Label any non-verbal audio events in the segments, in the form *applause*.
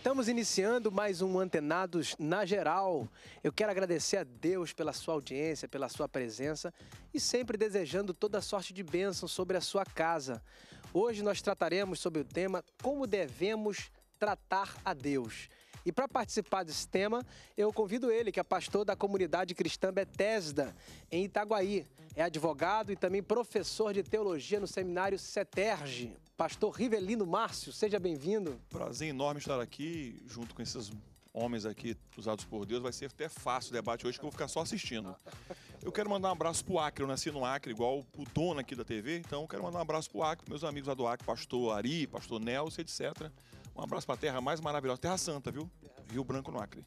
Estamos iniciando mais um Antenados na Geral. Eu quero agradecer a Deus pela sua audiência, pela sua presença e sempre desejando toda sorte de bênção sobre a sua casa. Hoje nós trataremos sobre o tema Como devemos tratar a Deus. E para participar desse tema, eu convido ele, que é pastor da comunidade cristã Betesda, em Itaguaí. É advogado e também professor de teologia no seminário CETERGE. Pastor Rivelino Márcio, seja bem-vindo. Prazer enorme estar aqui junto com esses homens aqui usados por Deus. Vai ser até fácil o debate hoje, que eu vou ficar só assistindo. Eu quero mandar um abraço pro Acre. Eu nasci no Acre, igual o dono aqui da TV. Então, eu quero mandar um abraço pro Acre, meus amigos lá do Acre, pastor Ari, pastor Nelson, etc. Um abraço para a terra mais maravilhosa, Terra Santa, viu? Rio Branco no Acre.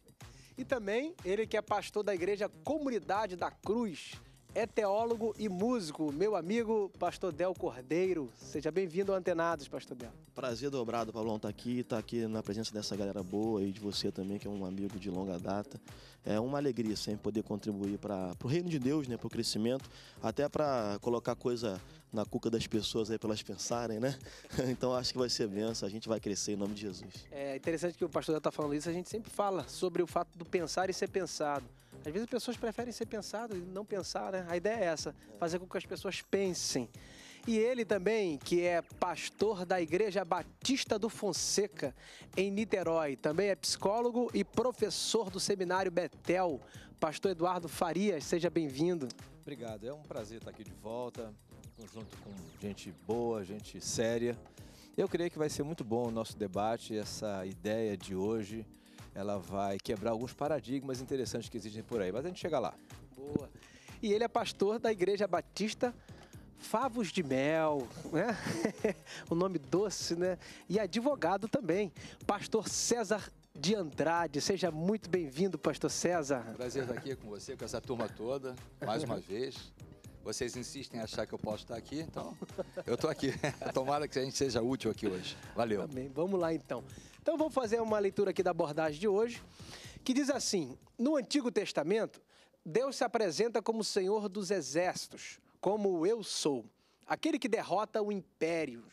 E também ele que é pastor da igreja Comunidade da Cruz, é teólogo e músico, meu amigo Pastor Del Cordeiro. Seja bem-vindo ao Antenados, Pastor Del. Prazer dobrado, Paulão, estar tá aqui, estar tá aqui na presença dessa galera boa e de você também, que é um amigo de longa data. É uma alegria sempre poder contribuir para o reino de Deus, né, para o crescimento, até para colocar coisa na cuca das pessoas aí para elas pensarem, né? *laughs* Então acho que vai ser benção, a gente vai crescer em nome de Jesus. É interessante que o pastor está falando isso, a gente sempre fala sobre o fato do pensar e ser pensado. Às vezes as pessoas preferem ser pensadas e não pensar, né? A ideia é essa, fazer com que as pessoas pensem. E ele também, que é pastor da Igreja Batista do Fonseca, em Niterói. Também é psicólogo e professor do Seminário Betel. Pastor Eduardo Farias, seja bem-vindo. Obrigado, é um prazer estar aqui de volta, junto com gente boa, gente séria. Eu creio que vai ser muito bom o nosso debate, essa ideia de hoje ela vai quebrar alguns paradigmas interessantes que existem por aí, mas a gente chega lá. Boa. E ele é pastor da Igreja Batista Favos de Mel, né? *laughs* o nome doce, né? E advogado também, pastor César de Andrade. Seja muito bem-vindo, pastor César. Prazer estar aqui com você, com essa turma toda, mais uma vez. Vocês insistem em achar que eu posso estar aqui, então eu estou aqui. *laughs* Tomara que a gente seja útil aqui hoje. Valeu. Amém. Vamos lá então. Então vamos fazer uma leitura aqui da abordagem de hoje, que diz assim: No Antigo Testamento, Deus se apresenta como Senhor dos exércitos, como eu sou, aquele que derrota o império.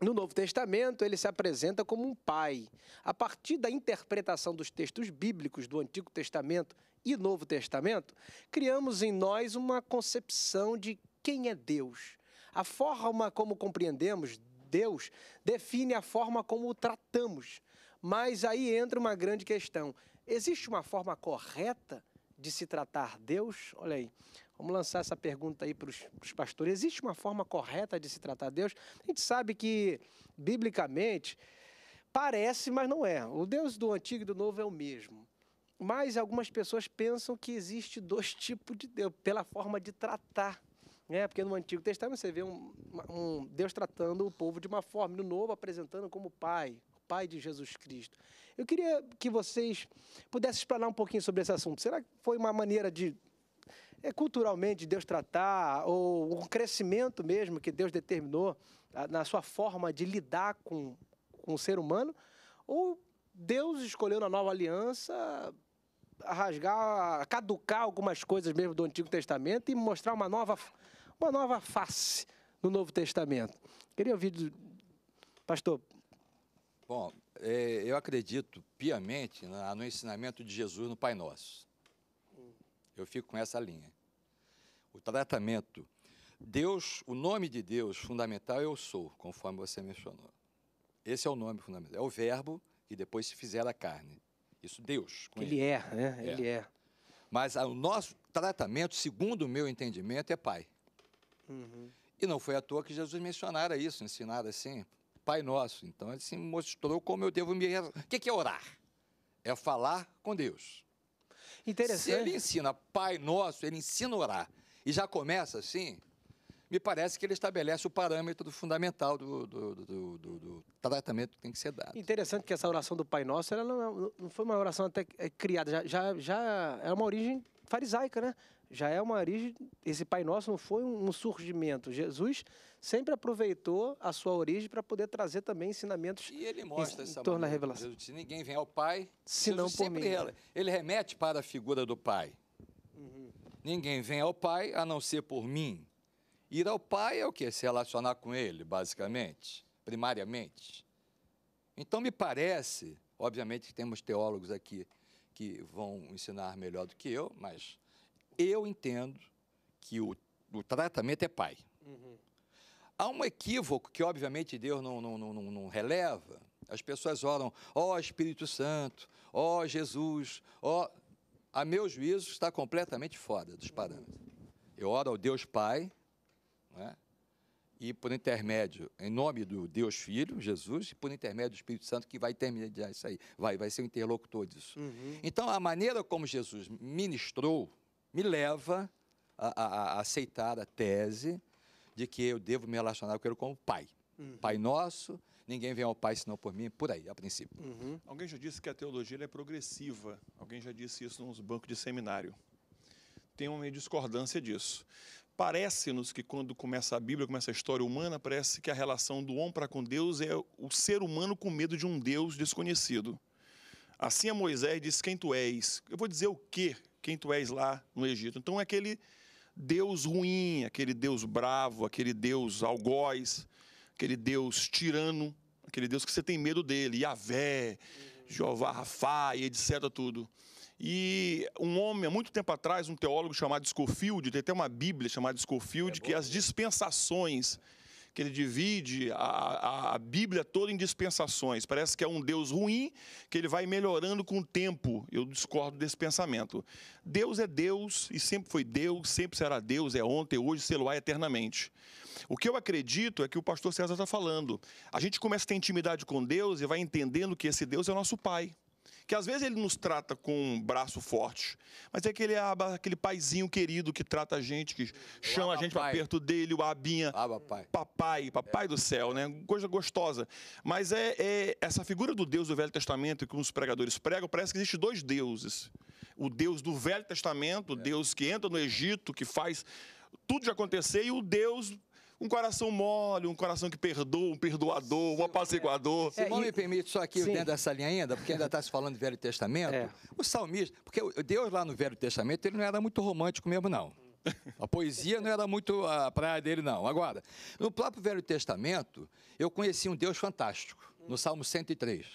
No Novo Testamento, ele se apresenta como um pai. A partir da interpretação dos textos bíblicos do Antigo Testamento e Novo Testamento, criamos em nós uma concepção de quem é Deus. A forma como compreendemos Deus define a forma como o tratamos. Mas aí entra uma grande questão: existe uma forma correta de se tratar Deus? Olha aí, vamos lançar essa pergunta aí para os pastores: existe uma forma correta de se tratar Deus? A gente sabe que, biblicamente, parece, mas não é. O Deus do Antigo e do Novo é o mesmo. Mas algumas pessoas pensam que existe dois tipos de Deus, pela forma de tratar é Porque no Antigo Testamento você vê um, um Deus tratando o povo de uma forma, no Novo apresentando como Pai, o Pai de Jesus Cristo. Eu queria que vocês pudessem explanar um pouquinho sobre esse assunto. Será que foi uma maneira de é, culturalmente Deus tratar, ou um crescimento mesmo que Deus determinou na sua forma de lidar com, com o ser humano? Ou Deus escolheu na nova aliança rasgar, caducar algumas coisas mesmo do Antigo Testamento e mostrar uma nova uma nova face no Novo Testamento. Queria ouvir do pastor. Bom, é, eu acredito piamente no ensinamento de Jesus no Pai Nosso. Eu fico com essa linha. O tratamento. Deus, o nome de Deus fundamental é eu sou, conforme você mencionou. Esse é o nome fundamental. É o verbo que depois se fizer a carne. Isso Deus. Ele, ele, é, né? Ele é. é. Mas ah, o nosso tratamento, segundo o meu entendimento, é Pai. Uhum. E não foi à toa que Jesus mencionara isso, ensinara assim, Pai Nosso. Então ele se mostrou como eu devo me. O que é orar? É falar com Deus. Interessante. Se ele ensina Pai Nosso, ele ensina orar. E já começa assim, me parece que ele estabelece o parâmetro fundamental do, do, do, do, tratamento que tem que ser dado. Interessante que essa oração do Pai Nosso, ela não, é, não foi uma oração até é, criada, já, já, já é uma origem farisaica, né? já é uma origem. Esse Pai Nosso não foi um surgimento. Jesus sempre aproveitou a sua origem para poder trazer também ensinamentos. E ele mostra em, essa em torno da revelação. Jesus disse, ninguém vem ao Pai senão por mim. Ele, ele, remete para a figura do Pai. Uhum. Ninguém vem ao Pai a não ser por mim. Ir ao Pai é o que? Se relacionar com Ele, basicamente, primariamente. Então me parece, obviamente que temos teólogos aqui que vão ensinar melhor do que eu, mas eu entendo que o, o tratamento é pai. Uhum. Há um equívoco que, obviamente, Deus não, não, não, não releva. As pessoas oram, ó oh, Espírito Santo, ó oh, Jesus, ó. Oh... A meu juízo, está completamente fora dos parâmetros. Eu oro ao Deus Pai, né? e por intermédio, em nome do Deus Filho, Jesus, e por intermédio do Espírito Santo, que vai terminar isso aí, vai, vai ser o interlocutor disso. Uhum. Então, a maneira como Jesus ministrou me leva a, a, a aceitar a tese de que eu devo me relacionar com ele como pai. Uhum. Pai nosso, ninguém vem ao Pai senão por mim, por aí, a princípio. Uhum. Alguém já disse que a teologia é progressiva. Alguém já disse isso nos bancos de seminário. Tem uma discordância disso. Parece-nos que quando começa a Bíblia, começa a história humana, parece que a relação do homem para com Deus é o ser humano com medo de um Deus desconhecido. Assim a Moisés diz: Quem tu és? Eu vou dizer o quê quem tu és lá no Egito. Então, é aquele Deus ruim, aquele Deus bravo, aquele Deus algoz, aquele Deus tirano, aquele Deus que você tem medo dele, Yahvé, Jeová Rafá e etc. tudo. E um homem, há muito tempo atrás, um teólogo chamado Schofield, tem até uma Bíblia chamada Schofield é que é as dispensações que ele divide a, a, Bíblia toda em dispensações. Parece que é um Deus ruim, que ele vai melhorando com o tempo. Eu discordo desse pensamento. Deus é Deus e sempre foi Deus, sempre será Deus, é ontem, hoje, seloá é eternamente. O que eu acredito é que o pastor César está falando. A gente começa a ter intimidade com Deus e vai entendendo que esse Deus é o nosso Pai que às vezes ele nos trata com um braço forte, mas é aquele, aquele paizinho querido que trata a gente, que chama a gente para perto dele, o abinha. Aba, Papai, papai é. do céu, né? Coisa gostosa. Mas é, é, essa figura do Deus do Velho Testamento que os pregadores pregam, parece que existe dois deuses. O Deus do Velho Testamento, o é. Deus que entra no Egito, que faz tudo de acontecer, e o Deus um coração mole, um coração que perdoa, um perdoador, um apaziguador. É, Se não me permite só aqui Sim. dentro dessa linha ainda, porque ainda está se falando do Velho Testamento, é. o salmista, porque Deus lá no Velho Testamento, ele não era muito romântico mesmo, não. A poesia não era muito a praia dele, não. Agora, no próprio Velho Testamento, eu conheci um Deus fantástico, no Salmo 103.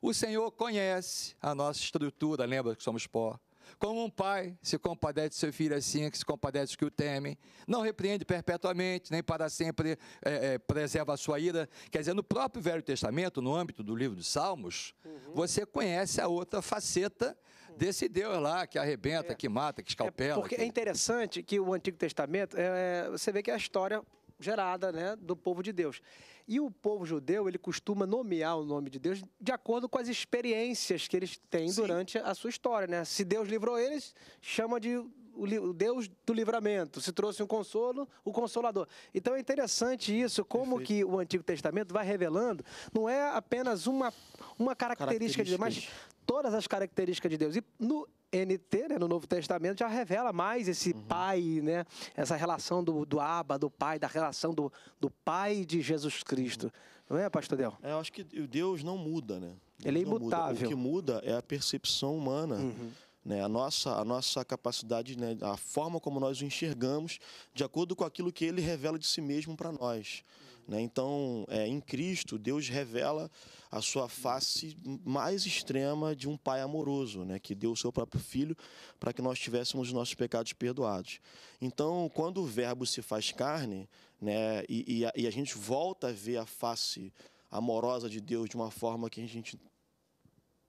O Senhor conhece a nossa estrutura, lembra que somos pó. Como um pai se compadece de seu filho assim, que se compadece dos que o temem, não repreende perpetuamente, nem para sempre é, é, preserva a sua ira. Quer dizer, no próprio Velho Testamento, no âmbito do livro dos Salmos, uhum. você conhece a outra faceta uhum. desse Deus lá, que arrebenta, é. que mata, que é, escalpela. porque que... é interessante que o Antigo Testamento, é, é, você vê que é a história gerada né, do povo de Deus. E o povo judeu, ele costuma nomear o nome de Deus de acordo com as experiências que eles têm Sim. durante a sua história, né? Se Deus livrou eles, chama de o Deus do livramento, se trouxe um consolo, o consolador. Então é interessante isso, como Perfeito. que o Antigo Testamento vai revelando, não é apenas uma, uma característica de Deus, mas todas as características de Deus. E no, NT, né, no Novo Testamento, já revela mais esse uhum. pai, né, essa relação do, do Abba, do pai, da relação do, do pai de Jesus Cristo. Uhum. Não é, pastor Del? É, eu acho que Deus não muda, né? Deus Ele é imutável. O que muda é a percepção humana. Uhum. Né, a, nossa, a nossa capacidade, né, a forma como nós o enxergamos, de acordo com aquilo que ele revela de si mesmo para nós. Né? Então, é, em Cristo, Deus revela a sua face mais extrema de um pai amoroso, né? que deu o seu próprio filho para que nós tivéssemos nossos pecados perdoados. Então, quando o Verbo se faz carne né? e, e, a, e a gente volta a ver a face amorosa de Deus de uma forma que a gente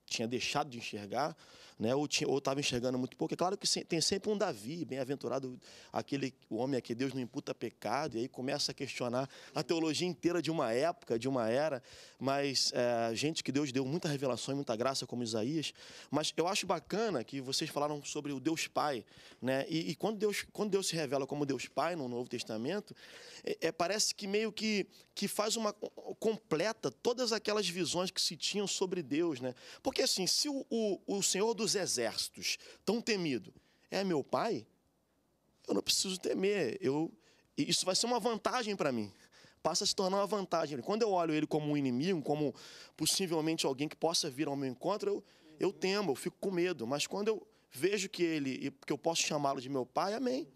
tinha deixado de enxergar, né? ou estava enxergando muito pouco. É claro que tem sempre um Davi, bem-aventurado, aquele o homem a que Deus não imputa pecado, e aí começa a questionar a teologia inteira de uma época, de uma era, mas é, gente que Deus deu muita revelação e muita graça, como Isaías. Mas eu acho bacana que vocês falaram sobre o Deus Pai, né? e, e quando, Deus, quando Deus se revela como Deus Pai no Novo Testamento, é, é, parece que meio que, que faz uma. completa todas aquelas visões que se tinham sobre Deus, né? Porque assim, se o, o, o Senhor dos dos exércitos, tão temido, é meu pai, eu não preciso temer. Eu, isso vai ser uma vantagem para mim. Passa a se tornar uma vantagem. Quando eu olho ele como um inimigo, como possivelmente alguém que possa vir ao meu encontro, eu, eu temo, eu fico com medo. Mas quando eu vejo que ele, que eu posso chamá-lo de meu pai, amém.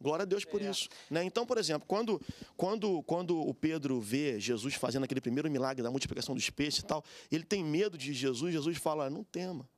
Glória a Deus por é. isso. Né? Então, por exemplo, quando, quando, quando o Pedro vê Jesus fazendo aquele primeiro milagre da multiplicação dos peixes e tal, ele tem medo de Jesus, Jesus fala, não tema.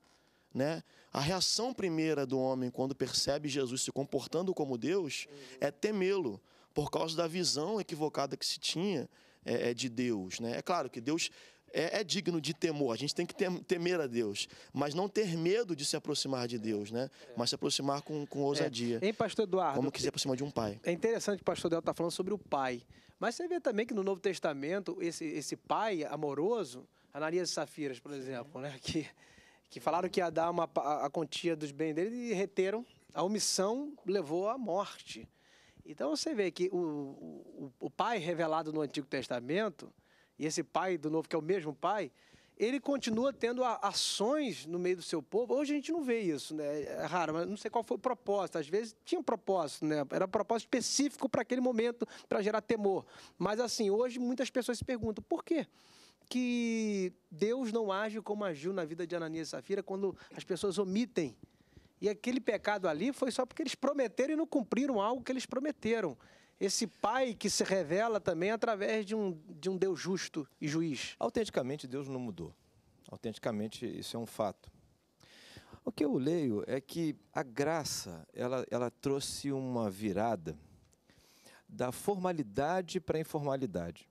Né? A reação primeira do homem quando percebe Jesus se comportando como Deus uhum. é temê-lo, por causa da visão equivocada que se tinha é, é, de Deus. Né? É claro que Deus é, é, digno de temor, a gente tem que temer a Deus, mas não ter medo de se aproximar de Deus, né? É. mas se aproximar com, com é. ousadia. É. pastor Eduardo? Como que se aproxima de um pai. É interessante que o pastor Del está falando sobre o pai, mas você vê também que no Novo Testamento, esse, esse pai amoroso, Ananias e Safiras, por exemplo, né? que que falaram que ia dar uma, a, a quantia dos bens dele e reteram. A omissão levou à morte. Então você vê que o, o, o, pai revelado no Antigo Testamento, e esse pai do Novo, que é o mesmo pai, ele continua tendo ações no meio do seu povo. Hoje a gente não vê isso, né? É raro, mas não sei qual foi o propósito. Às vezes tinha um propósito, né? Era um propósito específico para aquele momento, para gerar temor. Mas assim, hoje muitas pessoas se perguntam por quê? que Deus não age como agiu na vida de Ananias e Safira quando as pessoas omitem. E aquele pecado ali foi só porque eles prometeram e não cumpriram algo que eles prometeram. Esse pai que se revela também através de um, de um Deus justo e juiz. Autenticamente, Deus não mudou. Autenticamente, isso é um fato. O que eu leio é que a graça ela, ela trouxe uma virada da formalidade para a informalidade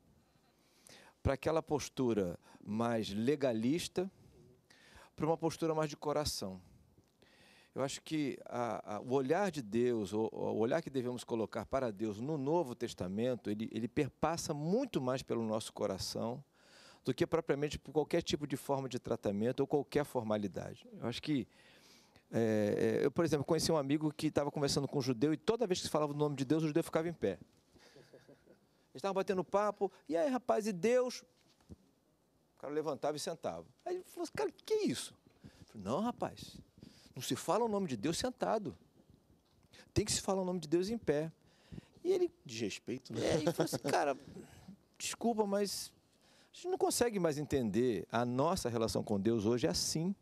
para aquela postura mais legalista, para uma postura mais de coração. Eu acho que a, a, o olhar de Deus, o, o, olhar que devemos colocar para Deus no Novo Testamento, ele, ele perpassa muito mais pelo nosso coração do que propriamente por qualquer tipo de forma de tratamento ou qualquer formalidade. Eu acho que. É, é eu, por exemplo, conheci um amigo que estava conversando com um judeu e toda vez que falava o nome de Deus, o judeu ficava em pé estavam batendo papo, e aí, rapaz, e Deus? O cara levantava e sentava. Aí ele falou, assim, cara, que é isso? Falei, não, rapaz, não se fala o nome de Deus sentado. Tem que se falar o nome de Deus em pé. E ele, respeito, né? É, ele falou assim, cara, desculpa, mas a gente não consegue mais entender. A nossa relação com Deus hoje é assim.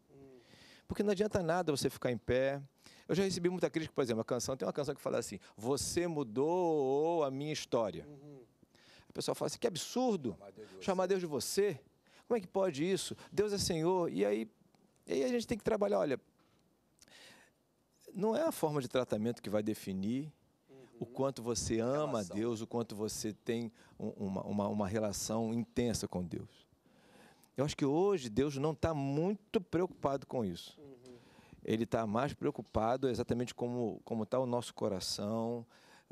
Porque não adianta nada você ficar em pé. Eu já recebi muita crítica, por exemplo, uma canção, tem uma canção que fala assim: Você mudou a minha história. Uhum pessoal fala assim: que absurdo! Chamar Deus de, chamar Deus de você. Como é que pode isso? Deus é Senhor. E aí, e aí a gente tem que trabalhar: olha, não é a forma de tratamento que vai definir o uhum. quanto você ama a Deus, o quanto você tem uma, uma, uma, relação intensa com Deus. Eu acho que hoje Deus não está muito preocupado com isso. Uhum. Ele está mais preocupado exatamente como está o nosso coração,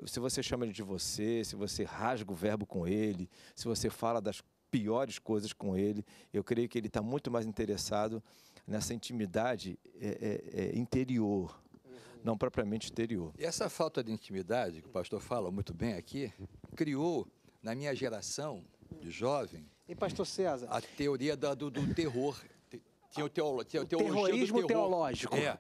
se você chama ele de você, se você rasga o verbo com ele, se você fala das piores coisas com ele, eu creio que ele está muito mais interessado nessa intimidade é, é, é, interior, não propriamente exterior. E essa falta de intimidade, que o pastor fala muito bem aqui, criou na minha geração de jovem. E pastor César? A teoria do, do terror. Tinha o, teolo, tinha o, terrorismo teológico. É,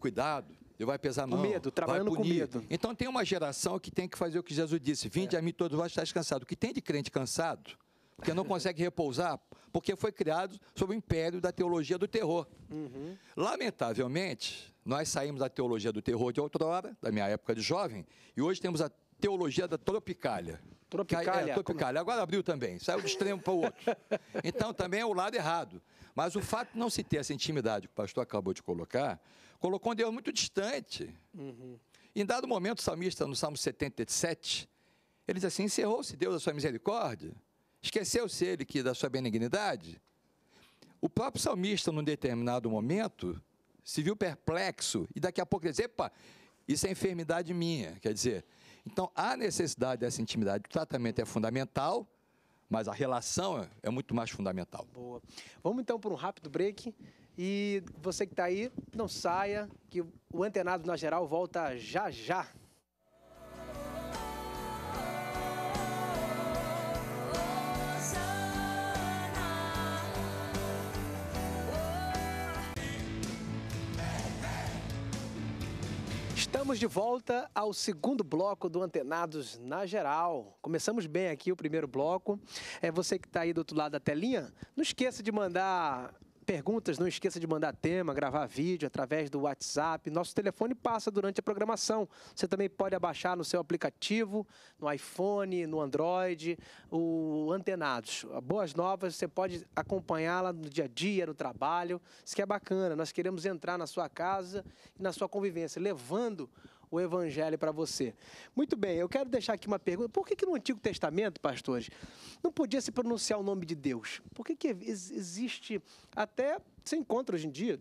cuidado, Deus vai pesar não. Com medo, trabalhando com medo. Então tem uma geração que tem que fazer o que Jesus disse: Vinde é. a mim todos vós estáis cansados. O que tem de crente cansado, porque não consegue repousar, porque foi criado sob o império da teologia do terror. Uhum. Lamentavelmente, nós saímos da teologia do terror de outrora, da minha época de jovem, e hoje temos a teologia da tropicália. Tropicália. É, Tropicália. Agora abriu também, saiu do extremo para o outro. *laughs* Então também é o lado errado. Mas o fato de não se ter essa intimidade que o pastor acabou de colocar, colocou um Deus muito distante. Uhum. Em dado momento, o salmista, no Salmo 77, ele diz assim: encerrou-se Deus da sua misericórdia? Esqueceu-se ele que da sua benignidade? O próprio salmista, num determinado momento, se viu perplexo e daqui a pouco diz: epa, isso é enfermidade minha. Quer dizer, então, a necessidade dessa intimidade. O tratamento é fundamental, mas a relação é muito mais fundamental. Boa. Vamos então para um rápido break. E você que está aí, não saia, que o Antenado na Geral volta já já. Estamos de volta ao segundo bloco do Antenados na Geral. Começamos bem aqui o primeiro bloco. É você que está aí do outro lado da telinha. Não esqueça de mandar perguntas, não esqueça de mandar tema, gravar vídeo através do WhatsApp. Nosso telefone passa durante a programação. Você também pode abaixar no seu aplicativo, no iPhone, no Android, o Antenados. Boas novas, você pode acompanhá-la no dia a dia, no trabalho. Isso que é bacana. Nós queremos entrar na sua casa e na sua convivência, levando o Evangelho para você. Muito bem, eu quero deixar aqui uma pergunta. Por que, que no Antigo Testamento, pastores, não podia se pronunciar o nome de Deus? Por que, que existe, até se encontra hoje em dia,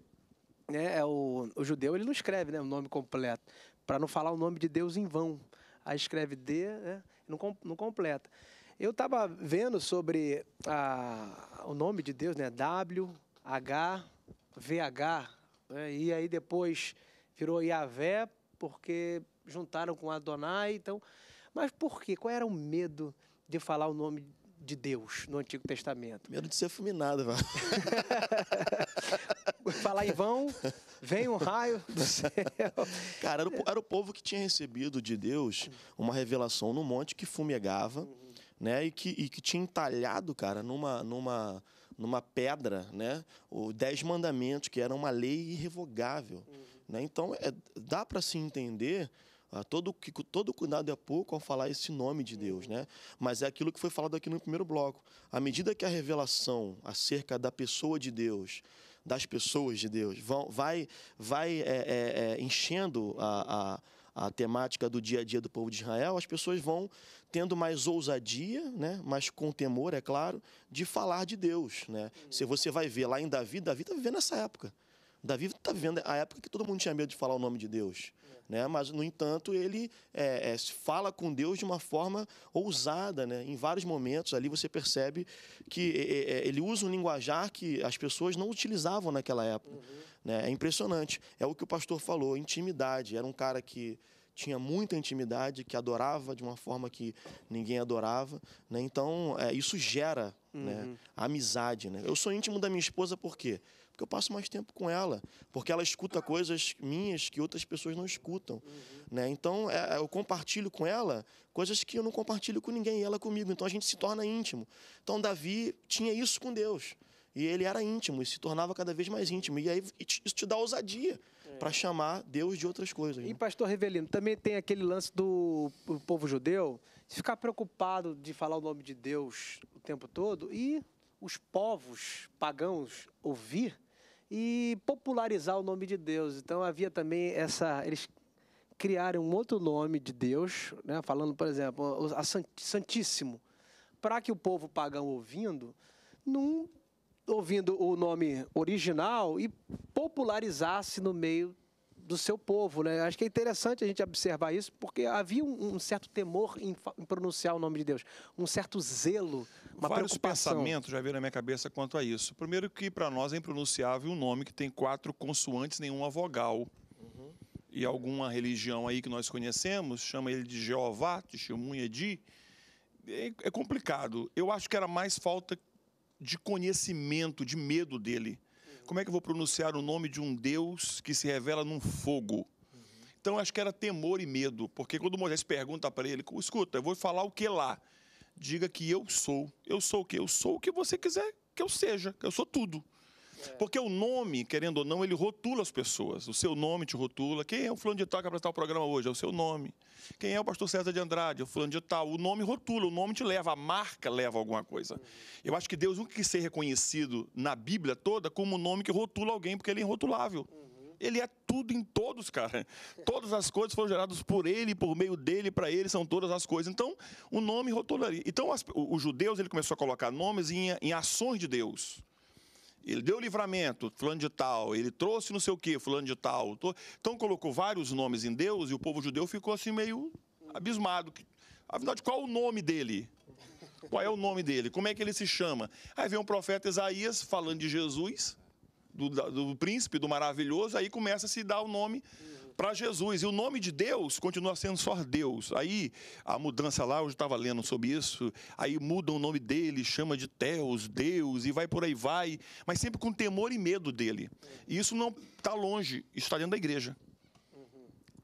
né, é o, o judeu ele não escreve né, o nome completo, para não falar o nome de Deus em vão. Aí escreve D, né, não, não completa. Eu estava vendo sobre a, o nome de Deus, né? W, H, VH, né? e aí depois virou Iavé, porque juntaram com Adonai, então. Mas por quê? Qual era o medo de falar o nome de Deus no Antigo Testamento? Medo de ser fulminado, *laughs* falar em vão, vem um raio do *laughs* céu. Cara, era o, era o, povo que tinha recebido de Deus uma revelação no monte que fumegava, né? E que, e que tinha entalhado, cara, numa, numa, numa pedra, né? Os dez mandamentos, que era uma lei irrevogável. Uhum. Né? Então, é, dá para se entender ah, todo, que, todo cuidado é pouco ao falar esse nome de Deus, né? Mas é aquilo que foi falado aqui no primeiro bloco. À medida que a revelação acerca da pessoa de Deus, das pessoas de Deus, vão, vai, vai é, é, é enchendo a, a, a temática do dia a dia do povo de Israel, as pessoas vão tendo mais ousadia, né? mas com temor, é claro, de falar de Deus. Né? Se você vai ver lá em Davi, Davi está vivendo nessa época. Davi está vivendo a época que todo mundo tinha medo de falar o nome de Deus. É. Né? Mas, no entanto, ele é, é, fala com Deus de uma forma ousada. Né? Em vários momentos ali você percebe que é, é, é, ele usa um linguajar que as pessoas não utilizavam naquela época. Uhum. Né? É impressionante. É o que o pastor falou, intimidade. Era um cara que tinha muita intimidade, que adorava de uma forma que ninguém adorava. Né? Então, é, isso gera né? uhum. né, amizade. Né? Eu sou íntimo da minha esposa por quê? Porque porque eu passo mais tempo com ela, porque ela escuta coisas minhas que outras pessoas não escutam, uhum. né? Então é, é eu compartilho com ela coisas que eu não compartilho com ninguém e ela comigo, então a gente se torna íntimo. Então Davi tinha isso com Deus. E ele era íntimo e se tornava cada vez mais íntimo. E aí isso te dá ousadia é. para chamar Deus de outras coisas. E, né? pastor Revelino, também tem aquele lance do povo judeu de ficar preocupado de falar o nome de Deus o tempo todo e os povos pagãos ouvir e popularizar o nome de Deus. Então havia também essa. Eles criaram um outro nome de Deus, né? falando, por exemplo, a Santíssimo, para que o povo pagão ouvindo, não ouvindo o nome original e popularizasse no meio do seu povo, né? Acho que é interessante a gente observar isso, porque havia um, certo temor em pronunciar o nome de Deus, um certo zelo uma Vários pensamentos já veio na minha cabeça quanto a isso. Primeiro que para nós é impronunciável um nome que tem quatro consoantes, nenhuma vogal. Uhum. E alguma religião aí que nós conhecemos chama ele de Jeová, testemunha de. É, é complicado. Eu acho que era mais falta de conhecimento, de medo dele. Uhum. Como é que eu vou pronunciar o nome de um Deus que se revela num fogo? Uhum. Então acho que era temor e medo, porque quando Moisés pergunta para ele, escuta, eu vou falar o que lá? diga que eu sou. Eu sou o que? Eu sou o que você quiser que eu seja, eu sou tudo. É. Porque o nome, querendo ou não, ele rotula as pessoas. O seu nome te rotula. Quem é o fulano de tal que apresentar o programa hoje? É o seu nome. Quem é o pastor César de Andrade? É o fulano de tal. O nome rotula, o nome te leva, a marca leva a alguma coisa. Uhum. Eu acho que Deus nunca quis ser reconhecido na Bíblia toda como um nome que rotula alguém, porque ele é irrotulável. Uhum. Ele é tudo em todos, cara. Todas as coisas foram geradas por ele, por meio dele, para ele, são todas as coisas. Então, o nome rotularia. Então, as, os judeus, ele começou a colocar nomes em, em ações de Deus. Ele deu livramento, fulano de tal, ele trouxe não sei o que, fulano de tal. Então colocou vários nomes em Deus e o povo judeu ficou assim meio abismado. Afinal de qual é o nome dele? Qual é o nome dele? Como é que ele se chama? Aí vem um profeta Isaías falando de Jesus do, do príncipe, do maravilhoso, aí começa a se dar o nome para Jesus. E o nome de Deus continua sendo só Deus. Aí a mudança lá, eu estava lendo sobre isso, aí mudam o nome dele, chama de Teos, Deus, e vai por aí vai, mas sempre com temor e medo dele. E isso não está longe, está dentro da igreja.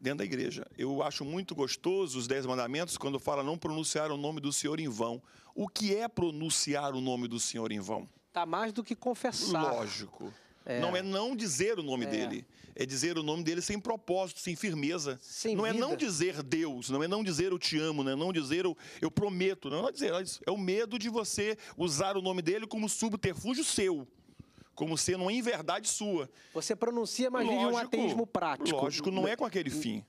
Dentro da igreja. Eu acho muito gostoso os Dez Mandamentos quando fala não pronunciar o nome do Senhor em vão. O que é pronunciar o nome do Senhor em vão? Está mais do que confessar. Lógico. É. Não é não dizer o nome é. dele. É dizer o nome dele sem propósito, sem firmeza. Sem não vida. é não dizer Deus, não é não dizer eu te amo, não é não dizer eu, eu prometo. Não é dizer é isso. É o medo de você usar o nome dele como subterfúgio seu como sendo uma inverdade sua. Você pronuncia, mas lógico, vive um ateísmo prático. Lógico, não é com aquele fim.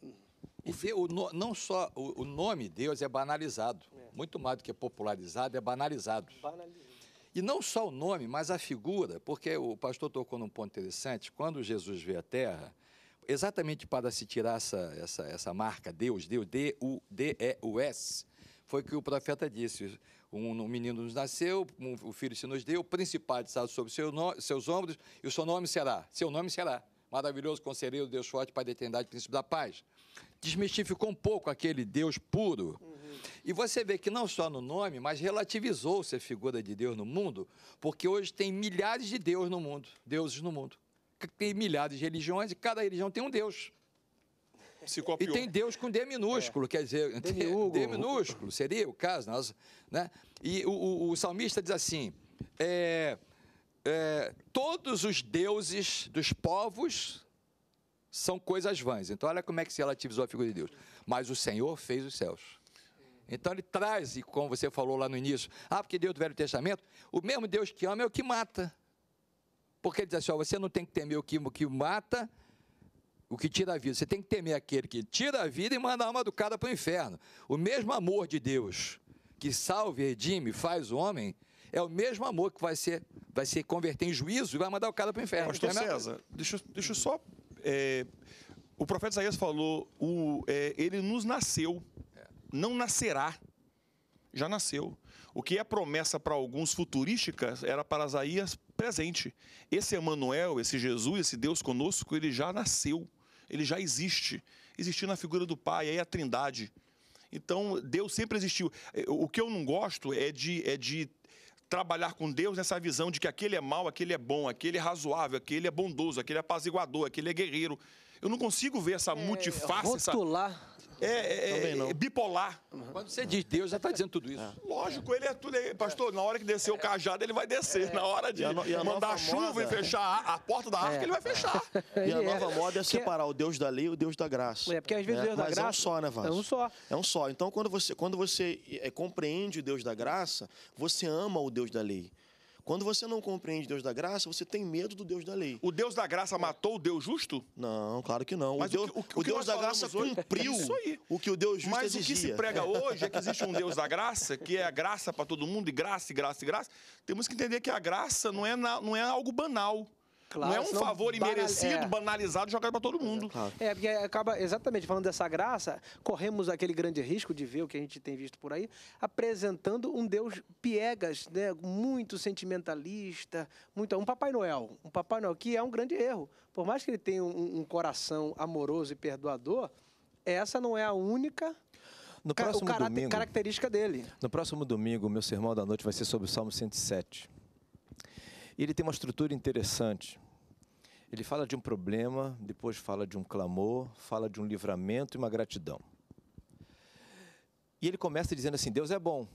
O, o, não só o, o nome Deus é banalizado, é. muito mais do que popularizado, é banalizado. banalizado. E não só o nome, mas a figura, porque o pastor tocou num ponto interessante. Quando Jesus veio à Terra, exatamente para se tirar essa, essa, essa marca Deus, Deus, D-U-D-E-U-S, foi que o profeta disse: um, um menino nos nasceu, um, o filho se nos deu, o principado está sobre seu no, seus ombros, e o seu nome será, seu nome será. Maravilhoso, conselheiro, Deus forte, Pai da eternidade, príncipe da paz desmistificou um pouco aquele Deus puro. Uhum. E você vê que não só no nome, mas relativizou-se a figura de Deus no mundo, porque hoje tem milhares de Deus no mundo, deuses no mundo. Tem milhares de religiões e cada religião tem um Deus. E tem Deus com D minúsculo, é. quer dizer, D, *laughs* D minúsculo, seria o caso. Nós, né? E o, o, o salmista diz assim: é, é, todos os deuses dos povos são coisas vãs. Então, olha como é que se relativizou a figura de Deus. Mas o Senhor fez os céus. Então, ele traz, e como você falou lá no início, ah, porque Deus do Velho Testamento, o mesmo Deus que ama é o que mata. Porque ele diz assim: ó, você não tem que temer o que, o que mata, o que tira a vida. Você tem que temer aquele que tira a vida e manda a alma do cara para o inferno. O mesmo amor de Deus que salve, redime, faz o homem, é o mesmo amor que vai ser, vai se converter em juízo e vai mandar o cara para o inferno. Pastor é César, deixa, deixa eu só é, o profeta Isaías falou: o, é, ele nos nasceu, não nascerá. Já nasceu. O que é promessa para alguns futurísticas era para Isaías presente. Esse Emanuel, esse Jesus, esse Deus conosco, ele já nasceu, ele já existe. Existiu na figura do Pai, aí a Trindade. Então, Deus sempre existiu. É, o que eu não gosto é de, é de trabalhar com Deus nessa visão de que aquele é mau, aquele é bom, aquele é razoável, aquele é bondoso, aquele é apaziguador, aquele é guerreiro. Eu não consigo ver essa é, rotular. essa, é, é, é, é bipolar. Uhum. Quando você diz Deus, já está dizendo tudo isso. É. Lógico, ele é tudo. Pastor, na hora que descer o é. cajado, ele vai descer. Na hora de a mandar chuva moda... e fechar a, a porta da arca, ele vai fechar. *laughs* E a nova moda é separar o Deus da lei e o Deus da graça. É, porque às vezes o Deus da graça. É um só, né, Vasco? É um só. É um só. Então, quando você, quando você compreende o Deus da graça, você ama o Deus da lei. Quando você não compreende Deus da graça, você tem medo do Deus da lei. O Deus da graça é. matou o Deus justo? Não, claro que não. Mas o Deus, o, que, o, o Deus da graça é cumpriu o que o Deus justo Mas exigia. o que se prega *laughs* hoje é que existe um Deus da graça, que é a graça para todo mundo, e graça, e graça, e graça. Temos que entender que a graça não é, na, não é algo banal. Claro, não é um favor imerecido, é. banalizado, jogado para todo é, mundo. É, claro. é, porque acaba, exatamente, falando dessa graça, corremos aquele grande risco de ver o que a gente tem visto por aí, apresentando um Deus piegas, né? muito sentimentalista, muito um Papai Noel. Um Papai Noel que é um grande erro. Por mais que ele tenha um, um coração amoroso e perdoador, essa não é a única no próximo domingo, característica dele. No próximo domingo, meu sermão da noite vai ser sobre o Salmo 107. E ele tem uma estrutura interessante. Ele fala de um problema, depois fala de um clamor, fala de um livramento e uma gratidão. E ele começa dizendo assim: Deus é bom.